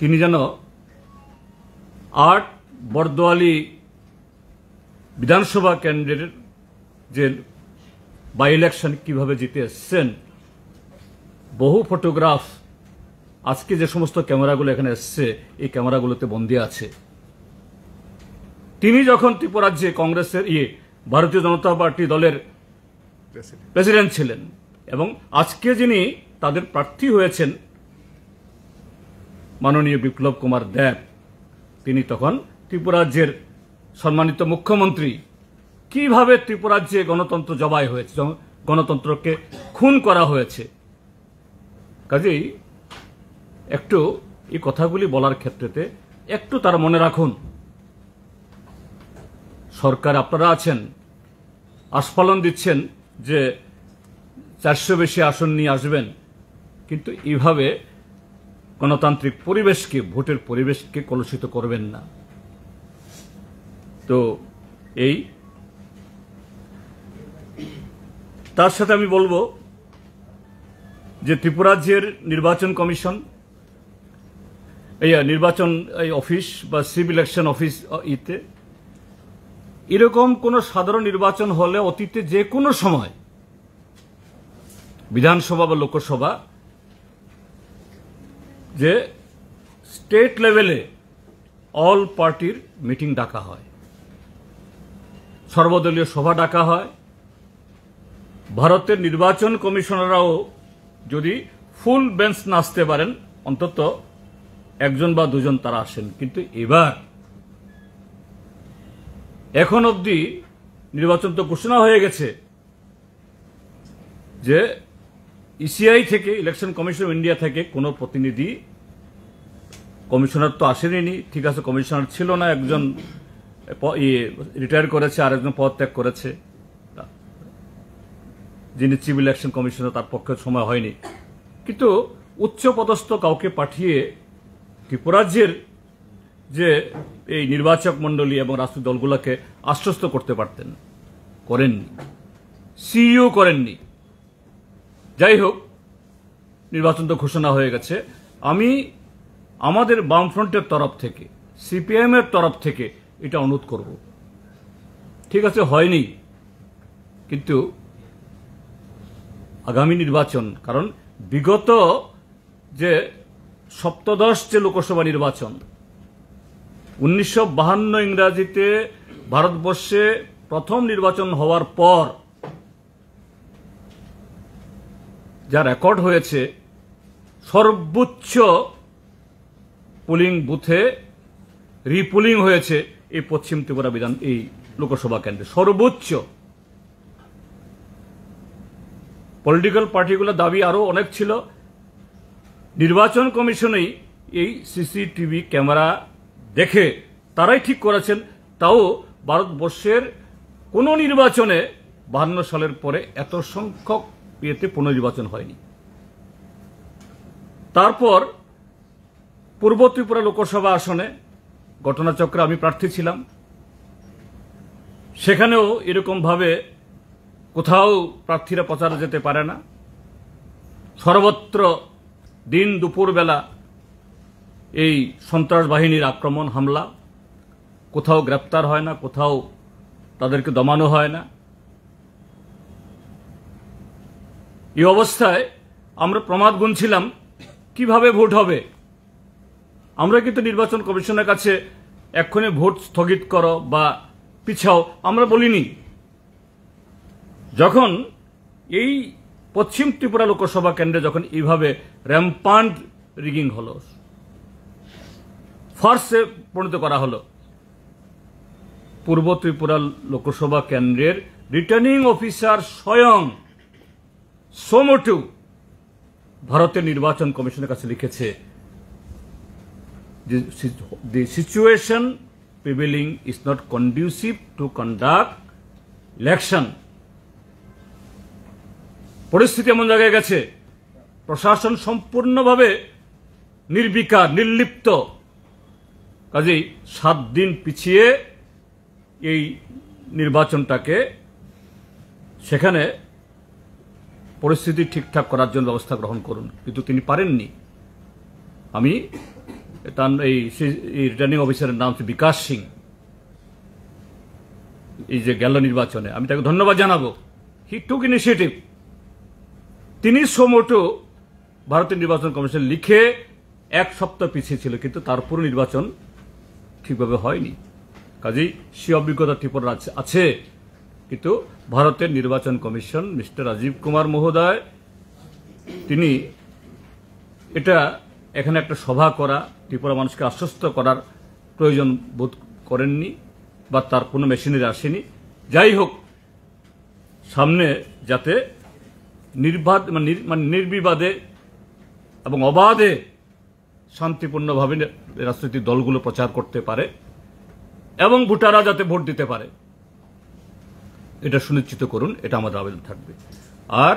তিনি যেন আর্ট বরদোয়ালি বিধানসভা কেন্দ্রের যে বাই ইলেকশন কীভাবে জিতে এসছেন বহু ফটোগ্রাফ আজকে যে সমস্ত ক্যামেরাগুলো এখানে এসছে এই ক্যামেরাগুলোতে বন্দী আছে তিনি যখন ত্রিপুরাজ্যে কংগ্রেসের ইয়ে ভারতীয় জনতা পার্টি দলের প্রেসিডেন্ট ছিলেন এবং আজকে যিনি তাদের প্রার্থী হয়েছেন মাননীয় বিপ্লব কুমার দেব তিনি তখন ত্রিপুরাজ্যের সম্মানিত মুখ্যমন্ত্রী কিভাবে ত্রিপুরাজ্যে গণতন্ত্র জবাই হয়েছে গণতন্ত্রকে খুন করা হয়েছে কাজেই একটু এই কথাগুলি বলার ক্ষেত্রেতে একটু তারা মনে রাখুন সরকার আপনারা আছেন আস্ফলন দিচ্ছেন যে চারশো বেশি আসন নিয়ে আসবেন কিন্তু এইভাবে গণতান্ত্রিক পরিবেশকে ভোটের পরিবেশকে কলুষিত করবেন না তো এই তার সাথে আমি বলবো যে ত্রিপুরাজ্যের নির্বাচন কমিশন এই নির্বাচন এই অফিস বা সিভ ইলেকশন অফিস ইতে এরকম কোনো সাধারণ নির্বাচন হলে অতীতে যে কোনো সময় বিধানসভা বা লোকসভা যে স্টেট লেভেলে অল পার্টির মিটিং ডাকা হয় সর্বদলীয় সভা ডাকা হয় ভারতের নির্বাচন কমিশনাররাও যদি ফুল বেঞ্চ নাচতে পারেন অন্তত একজন বা দুজন তারা আসেন কিন্তু এবার এখন অবধি নির্বাচন তো ঘোষণা হয়ে গেছে যে ইসিআই থেকে ইলেকশন কমিশন ইন্ডিয়া থেকে কোনো প্রতিনিধি কমিশনার তো আসেনি ঠিক আছে কমিশনার ছিল না একজন রিটায়ার করেছে আর একজন পদত্যাগ করেছে যিনি চিফ ইলেকশন কমিশনার তার পক্ষে সময় হয়নি কিন্তু উচ্চপদস্থ কাউকে পাঠিয়ে ত্রিপুরাজ্যের যে এই নির্বাচক মণ্ডলী এবং রাজনৈতিক দলগুলোকে আশ্বস্ত করতে পারতেন করেননি সিইও করেননি যাই হোক নির্বাচন তো ঘোষণা হয়ে গেছে আমি আমাদের বামফ্রন্টের তরফ থেকে সিপিআইএমের তরফ থেকে এটা অনুরোধ করব ঠিক আছে হয়নি কিন্তু আগামী নির্বাচন কারণ বিগত যে সপ্তদশ যে লোকসভা নির্বাচন উনিশশো বাহান্ন ইংরাজিতে ভারতবর্ষে প্রথম নির্বাচন হওয়ার পর যা রেকর্ড হয়েছে সর্বোচ্চ পুলিং বুথে রিপুলিং হয়েছে এই পশ্চিম ত্রিপুরা বিধান এই লোকসভা কেন্দ্রে সর্বোচ্চ পলিটিক্যাল পার্টিগুলো দাবি আরও অনেক ছিল নির্বাচন কমিশনেই এই সিসিটিভি ক্যামেরা দেখে তারাই ঠিক করেছেন তাও ভারতবর্ষের কোন নির্বাচনে বাহান্ন সালের পরে এত সংখ্যক ইয়েতে পুনর্নির্বাচন হয়নি তারপর পূর্ব ত্রিপুরা লোকসভা আসনে ঘটনাচক্রে আমি প্রার্থী ছিলাম সেখানেও এরকমভাবে কোথাও প্রার্থীরা প্রচারে যেতে পারে না সর্বত্র দিন দুপুরবেলা এই সন্ত্রাস বাহিনীর আক্রমণ হামলা কোথাও গ্রেপ্তার হয় না কোথাও তাদেরকে দমানো হয় না এই অবস্থায় আমরা প্রমাদ গুনছিলাম কিভাবে ভোট হবে আমরা কিন্তু নির্বাচন কমিশনের কাছে এক্ষণে ভোট স্থগিত করো বা পিছাও আমরা বলিনি যখন এই পশ্চিম ত্রিপুরা লোকসভা কেন্দ্রে যখন এইভাবে র্যাম্পান্ড রিগিং হলো ফার্স্টে পরিণত করা হলো পূর্ব ত্রিপুরা লোকসভা কেন্দ্রের রিটার্নিং অফিসার স্বয়ং সোমটু ভারতের নির্বাচন কমিশনের কাছে লিখেছে the, the situation prevailing is not conducive to conduct election. পরিস্থিতি এমন জায়গায় গেছে প্রশাসন সম্পূর্ণভাবে নির্বিকার নির্লিপ্ত কাজেই সাত দিন পিছিয়ে এই নির্বাচনটাকে সেখানে পরিস্থিতি ঠিকঠাক করার জন্য ব্যবস্থা গ্রহণ করুন কিন্তু তিনি পারেননি আমি তার এই রিটার্নিং অফিসারের নাম হচ্ছে বিকাশ সিং এই যে গেল নির্বাচনে আমি তাকে ধন্যবাদ জানাবো হি টুক ইনিশিয়েটিভ তিনি সোমোটো ভারতের নির্বাচন কমিশন লিখে এক সপ্তাহ পিছিয়ে ছিল কিন্তু তারপর নির্বাচন ঠিকভাবে হয়নি কাজেই সে অভিজ্ঞতা ত্রিপুরা আছে কিন্তু ভারতের নির্বাচন কমিশন মিস্টার রাজীব কুমার মহোদয় তিনি এটা এখানে একটা সভা করা ত্রিপুরা মানুষকে আশ্বস্ত করার প্রয়োজন বোধ করেননি বা তার কোনো মেশিনের আসেনি যাই হোক সামনে যাতে নির্বাদ মানে, মানে নির্বিবাদে এবং অবাধে শান্তিপূর্ণভাবে রাজনৈতিক দলগুলো প্রচার করতে পারে এবং ভোটাররা যাতে ভোট দিতে পারে এটা সুনিশ্চিত করুন এটা আমাদের আবেদন থাকবে আর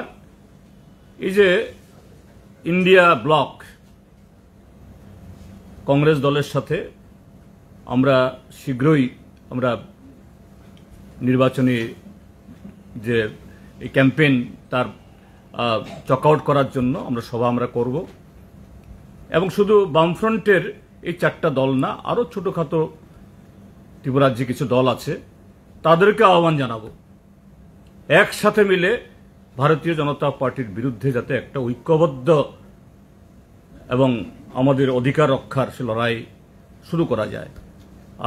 এই যে ইন্ডিয়া ব্লক কংগ্রেস দলের সাথে আমরা শীঘ্রই আমরা নির্বাচনী যে এই ক্যাম্পেইন তার চক আউট করার জন্য আমরা সভা আমরা করব এবং শুধু বামফ্রন্টের এই চারটা দল না আরও ছোটোখাটো ত্রিপুরার যে কিছু দল আছে তাদেরকে আহ্বান জানাব একসাথে মিলে ভারতীয় জনতা পার্টির বিরুদ্ধে যাতে একটা ঐক্যবদ্ধ এবং আমাদের অধিকার রক্ষার সে লড়াই শুরু করা যায়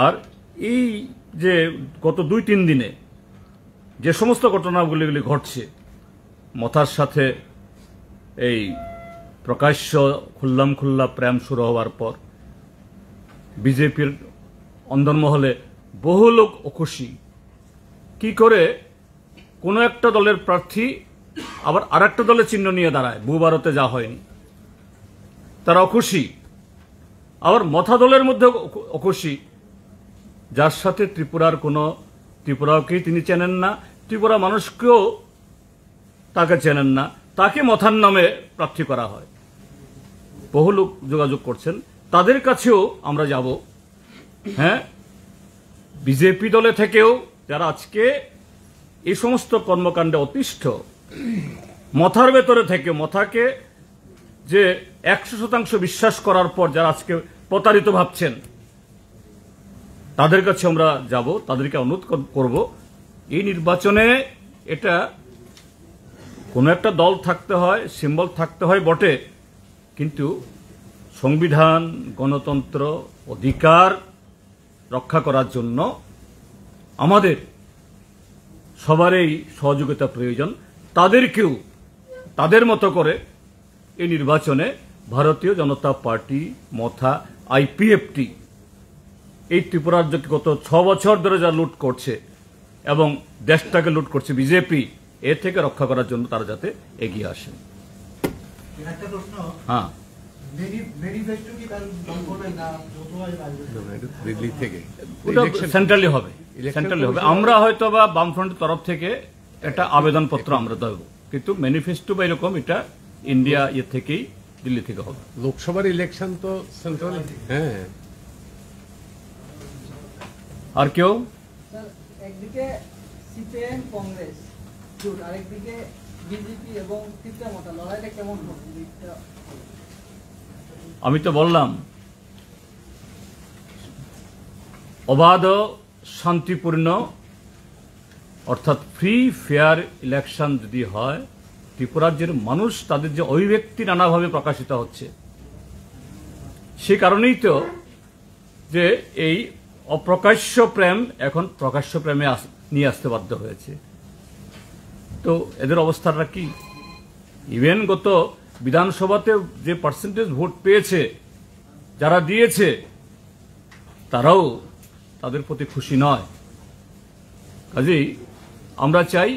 আর এই যে গত দুই তিন দিনে যে সমস্ত ঘটনাগুলিগুলি ঘটছে মথার সাথে এই প্রকাশ্য খুল্লাম খুল্লা প্রেম শুরু হওয়ার পর বিজেপির অন্দরমহলে বহু লোক অখুশি কি করে কোনো একটা দলের প্রার্থী আবার আর একটা দলের চিহ্ন নিয়ে দাঁড়ায় ভূভারতে যা হয়নি তারা অকুশি আবার মথা দলের মধ্যে অকুশি যার সাথে ত্রিপুরার কোনো ত্রিপুরাকেই তিনি চেনেন না ত্রিপুরা মানুষকেও তাকে চেনেন না তাকে মথার নামে প্রার্থী করা হয় বহু লোক যোগাযোগ করছেন তাদের কাছেও আমরা যাব হ্যাঁ বিজেপি দলে থেকেও যারা আজকে এই সমস্ত কর্মকাণ্ডে অতিষ্ঠ মথার ভেতরে থেকে মথাকে যে একশো শতাংশ বিশ্বাস করার পর যারা আজকে প্রতারিত ভাবছেন তাদের কাছে আমরা যাব তাদেরকে অনুরোধ করব এই নির্বাচনে এটা কোনো একটা দল থাকতে হয় সিম্বল থাকতে হয় বটে কিন্তু সংবিধান গণতন্ত্র অধিকার রক্ষা করার জন্য আমাদের সবারই সহযোগিতা প্রয়োজন তাদেরকেও তাদের মতো করে এই নির্বাচনে ভারতীয় জনতা পার্টি মথা আইপিএফটি এই ত্রিপুরা রাজ্যকে গত ছ বছর ধরে যা লুট করছে এবং দেশটাকে লুট করছে বিজেপি এ থেকে রক্ষা করার জন্য তারা যাতে এগিয়ে আসেন হ্যাঁ। আমরা হয়তো বা বামফ্রন্টের তরফ থেকে একটা আবেদনপত্র আমরা দেব কিন্তু ম্যানিফেস্টো বা এরকম এটা ইন্ডিয়া ইয়ে থেকেই দিল্লি থেকে হবে লোকসভার ইলেকশন তো সেন্ট্রাল হ্যাঁ আর কেউ একদিকে সিপিএম কংগ্রেস আরেকদিকে বিজেপি এবং তিতামতা লড়াইটা কেমন হবে আমি তো বললাম অবাধ শান্তিপূর্ণ অর্থাৎ ফ্রি ফেয়ার ইলেকশন যদি হয় ত্রিপুরাজ্যের মানুষ তাদের যে অভিব্যক্তি নানাভাবে প্রকাশিত হচ্ছে সে কারণেই তো যে এই অপ্রকাশ্য প্রেম এখন প্রকাশ্য প্রেমে নিয়ে আসতে বাধ্য হয়েছে তো এদের অবস্থাটা কি ইভেন গত বিধানসভাতে যে পার্সেন্টেজ ভোট পেয়েছে যারা দিয়েছে তারাও তাদের প্রতি খুশি নয় কাজেই আমরা চাই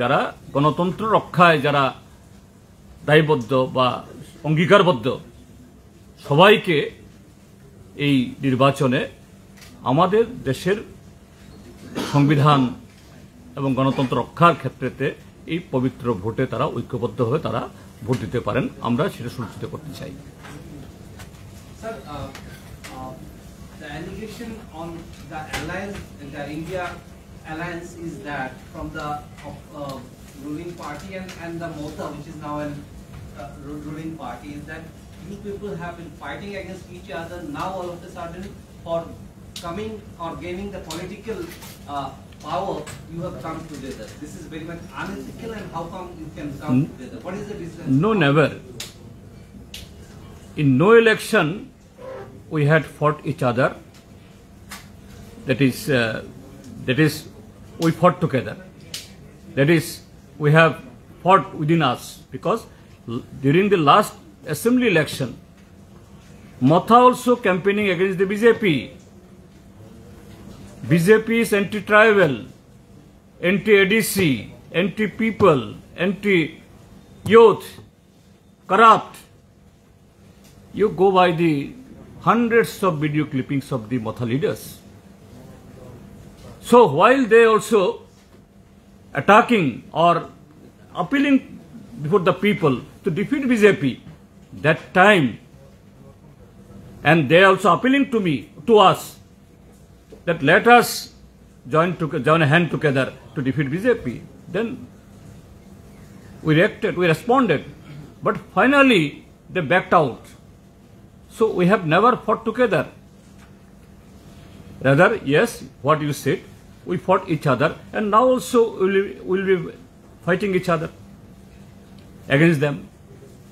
যারা গণতন্ত্র রক্ষায় যারা দায়বদ্ধ বা অঙ্গীকারবদ্ধ সবাইকে এই নির্বাচনে আমাদের দেশের সংবিধান এবং গণতন্ত্র রক্ষার ক্ষেত্রেতে এই পবিত্র ভোটে তারা ঐক্যবদ্ধ হয়ে তারা ভোট দিতে পারেন আমরা সেটা সুনিশ্চিত করতে চাই uh, uh, the allegation on the allies that India alliance is that from the uh, ruling party and, and the MOTA, which is now a uh, ruling party, is that you people have been fighting against each other now all of a sudden for coming or gaining the political uh, power, you have come together. This is very much unethical and how come you can come together? What is the reason? No, never. In no election, we had fought each other. That is, uh, that is we fought together. That is, we have fought within us because during the last assembly election, Motha also campaigning against the BJP. BJP is anti-tribal, anti-ADC, anti-people, anti-youth, corrupt. You go by the hundreds of video clippings of the Motha leaders. So while they also attacking or appealing before the people to defeat BJP, that time, and they also appealing to me, to us, that let us join, to, join a hand together to defeat BJP. Then we reacted, we responded, but finally they backed out. So we have never fought together. Rather, yes, what you said, we fought each other and now also we will be fighting each other against them.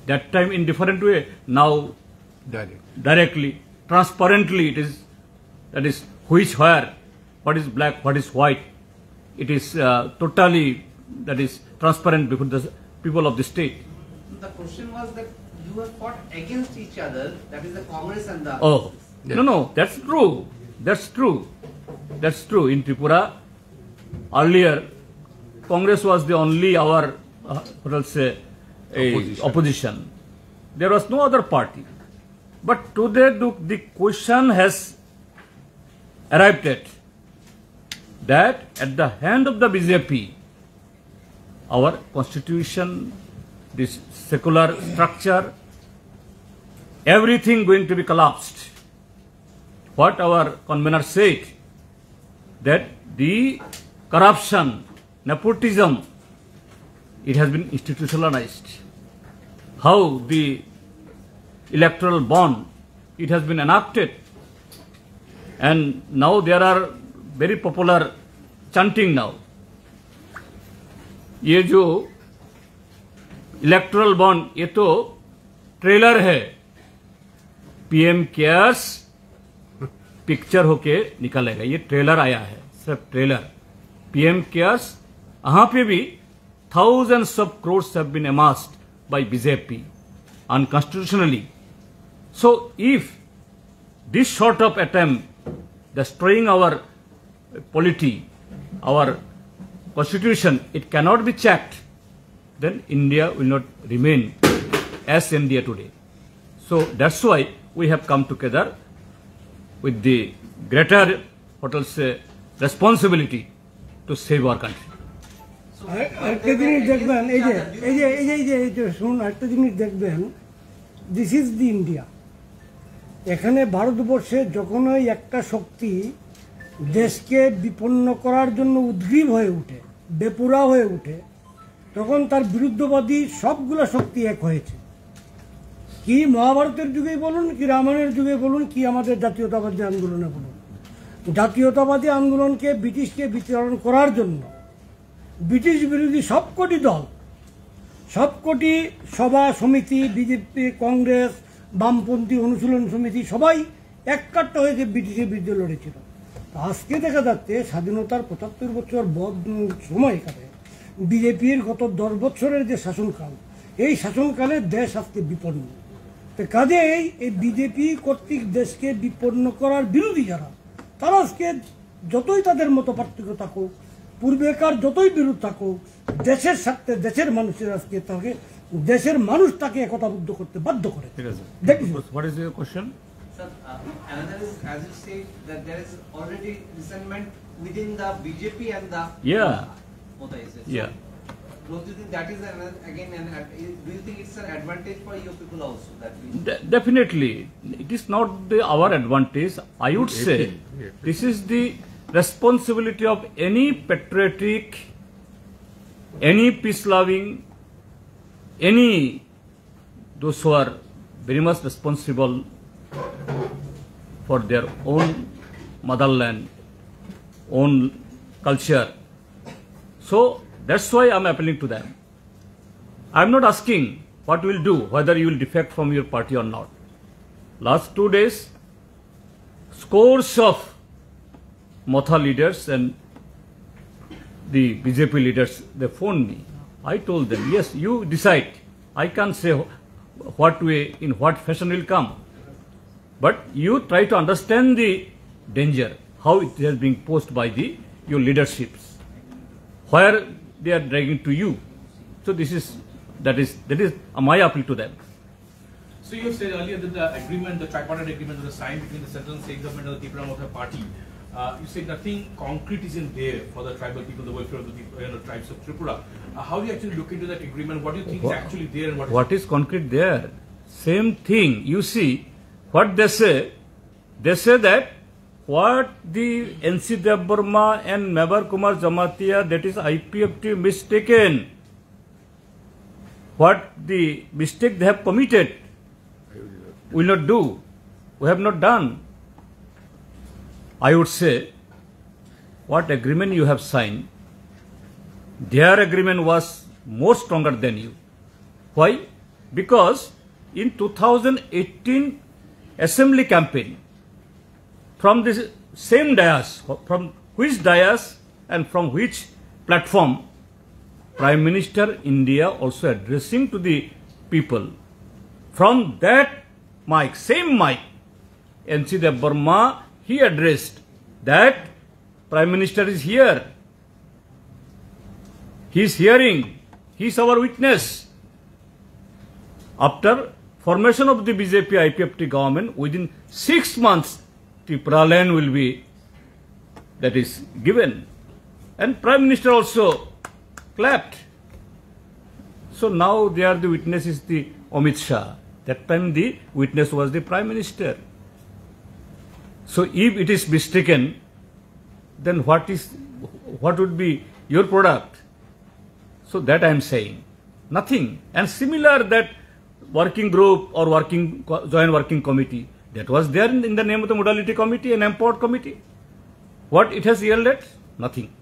That time in different way, now Direct. directly, transparently it is, that is which where, what is black, what is white. It is uh, totally, that is transparent before the people of the state. The question was that you have fought against each other, that is the Congress and the... Oh, yes. no, no, that's true. That's true. That's true. In Tripura, earlier, Congress was the only our, uh, what say, opposition. opposition. There was no other party. But today the, the question has arrived at that at the hand of the BJP, our constitution, this secular structure, everything going to be collapsed. What our convener said, that the corruption, nepotism, it has been institutionalized. How the electoral bond, it has been enacted. And now there are very popular chanting now. ye jo electoral bond ye to trailer hai pm cares picture होके निकालेगा ये trailer आया है सिर्फ trailer PM cares यहां पे भी thousands of crores have been amassed by BJP unconstitutionally so if this sort of attempt destroying our polity our constitution it cannot be checked then India will not remain as India today so that's why we have come together with the greater hotel's uh, responsibility to save our country. this জিনিস দেখবেন এই যে এই যে এই যে এই যে এই যে শুনুন জিনিস দেখবেন দিস ইজ দি ইন্ডিয়া এখানে ভারতবর্ষে যখনই একটা শক্তি দেশকে বিপন্ন করার জন্য উদ্গ্রীব হয়ে ওঠে বেপুরা হয়ে ওঠে তখন তার বিরুদ্ধবাদী সবগুলো শক্তি এক হয়েছে কি মহাভারতের যুগে বলুন কি রামায়ণের যুগে বলুন কি আমাদের জাতীয়তাবাদী আন্দোলনে বলুন জাতীয়তাবাদী আন্দোলনকে ব্রিটিশকে বিচরণ করার জন্য ব্রিটিশ বিরোধী সবকটি দল সবকটি সভা সমিতি বিজেপি কংগ্রেস বামপন্থী অনুশীলন সমিতি সবাই হয়ে হয়েছে ব্রিটিশের বিরুদ্ধে লড়েছিল আজকে দেখা যাচ্ছে স্বাধীনতার পঁচাত্তর বছর সময় সময়কালে বিজেপির গত দশ বছরের যে শাসনকাল এই শাসনকালে দেশ আজকে বিপন্ন কাজেই এই বিজেপি কর্তৃক দেশকে বিপন্ন করার বিরোধী যারা তারা আজকে যতই তাদের মতো পার্থক্য থাকুক পূর্বেকার যতই বিরোধ থাকুক দেশের স্বার্থে দেশের মানুষের আজকে তাকে দেশের মানুষ তাকে একতাবদ্ধ করতে বাধ্য করে Yeah. What is uh, it? Yeah. Don't you think that is an, again an, do you think it's an advantage for your people also? De definitely, it is not the, our advantage. I would say this is the responsibility of any patriotic, any peace-loving, any those who are very much responsible for their own motherland, own culture. So that's why I'm appealing to them. I'm not asking what you will do, whether you will defect from your party or not. Last two days, scores of Motha leaders and the BJP leaders, they phoned me. I told them, yes, you decide. I can't say what way, in what fashion will come. But you try to understand the danger, how it is being posed by the, your leaderships. Where they are dragging to you. So this is that is that is a my appeal to them. So you have said earlier that the agreement, the tripartite agreement was signed between the central and state government and the Tripura Worker Party, uh, you said nothing concrete is in there for the tribal people, the welfare of the you know, tribes of Tripura. Uh, how do you actually look into that agreement? What do you think what, is actually there and what, what is, is concrete there? Same thing. You see, what they say, they say that what the NC Dev Burma and Mebar Kumar Jamatia, that is IPFT, mistaken, what the mistake they have committed, will not do. We have not done. I would say, what agreement you have signed, their agreement was more stronger than you. Why? Because in 2018 assembly campaign, from this same dais, from which dais and from which platform Prime Minister India also addressing to the people. From that mic, same mic, N.C. Burma, he addressed that Prime Minister is here. He is hearing. He is our witness. After formation of the BJP IPFT government, within six months, pralayan will be, that is given. And Prime Minister also clapped. So now they are the witnesses. the Omit Shah. That time the witness was the Prime Minister. So if it is mistaken, then what is what would be your product? So that I am saying. Nothing. And similar that working group or working joint working committee that was there in the name of the modality committee and import committee. What it has yielded? Nothing.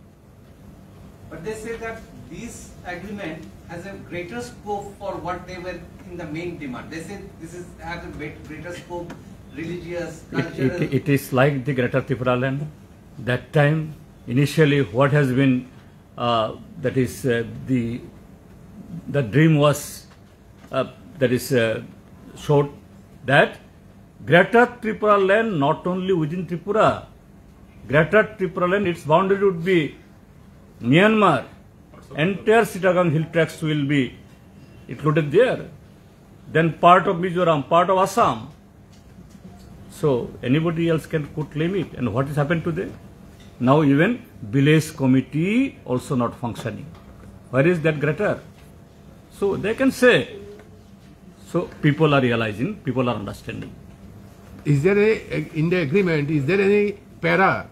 But they say that this agreement has a greater scope for what they were in the main demand. They say this is has a greater scope, religious, cultural. it, it, it is like the Greater Tripura land. That time, initially, what has been uh, that is uh, the the dream was uh, that is uh, showed that Greater Tripura land, not only within Tripura, Greater Tripura land, its boundary would be Myanmar. Entire Sitagang hill tracts will be included there. Then part of Mizoram, part of Assam. So anybody else can could claim it. And what has happened today? Now even village committee also not functioning. Where is that greater? So they can say. So people are realizing, people are understanding is there any, in the agreement, is there any para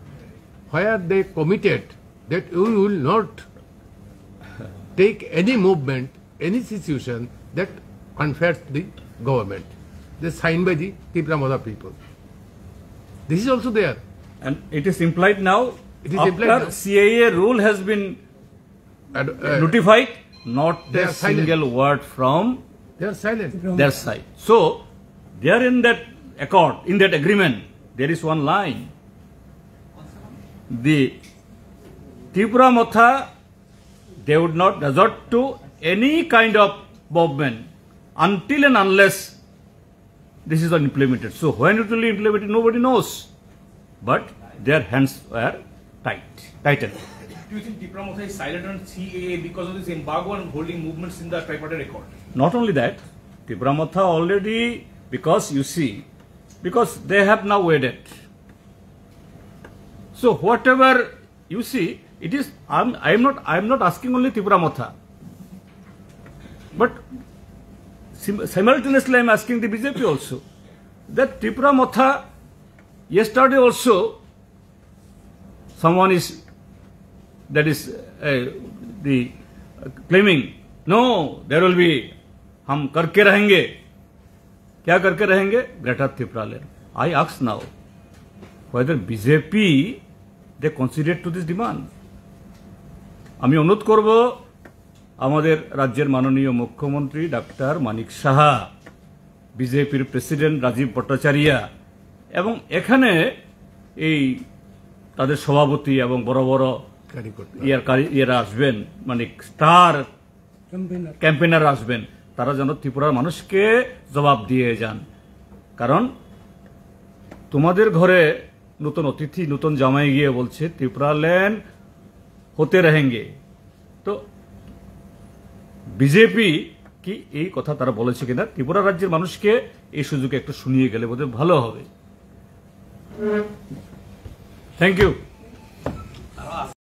where they committed that we will not take any movement, any situation that unfairs the government. They signed by the Tipramada people. This is also there. And it is implied now, it is after implied now. CIA rule has been Ad, uh, notified, not a single silent. word from their side. So, they are in that accord, in that agreement, there is one line. The Tripura Motha they would not resort to any kind of movement until and unless this is not implemented. So when it will be implemented, nobody knows. But their hands were tight, tightened. Do you think Tripura Motha is silent on CAA because of this embargo and holding movements in the tripartite record? Not only that, Tripura Motha already, because you see, because they have now wedded. So whatever you see, it is I'm I'm not I'm not asking only Tipuramotha. But simultaneously I'm asking the BJP also that Tipuramotha yesterday also someone is that is uh, the uh, claiming no there will be हम करके रहेंगे क्या करके रहेंगे greater Tripuraland I आक्स now whether BJP they consider to this demand আমি অনুরোধ করব আমাদের রাজ্যের মাননীয় মুখ্যমন্ত্রী ডাক্তার মানিক সাহা বিজেপির প্রেসিডেন্ট রাজীব ভট্টাচারিয়া এবং এখানে এই তাদের সভাপতি এবং বড় বড় ইয়ার আসবেন মানে স্টার ক্যাম্পেনার আসবেন তারা যেন ত্রিপুরার মানুষকে জবাব দিয়ে যান কারণ তোমাদের ঘরে নতুন অতিথি নতুন জামাই গিয়ে বলছে ত্রিপুরা ল্যান্ড হতে রেহেঙ্গে তো বিজেপি কি এই কথা তারা বলেছে কিনা ত্রিপুরা রাজ্যের মানুষকে এই সুযোগে একটু শুনিয়ে গেলে বোধহয় ভালো হবে থ্যাংক ইউ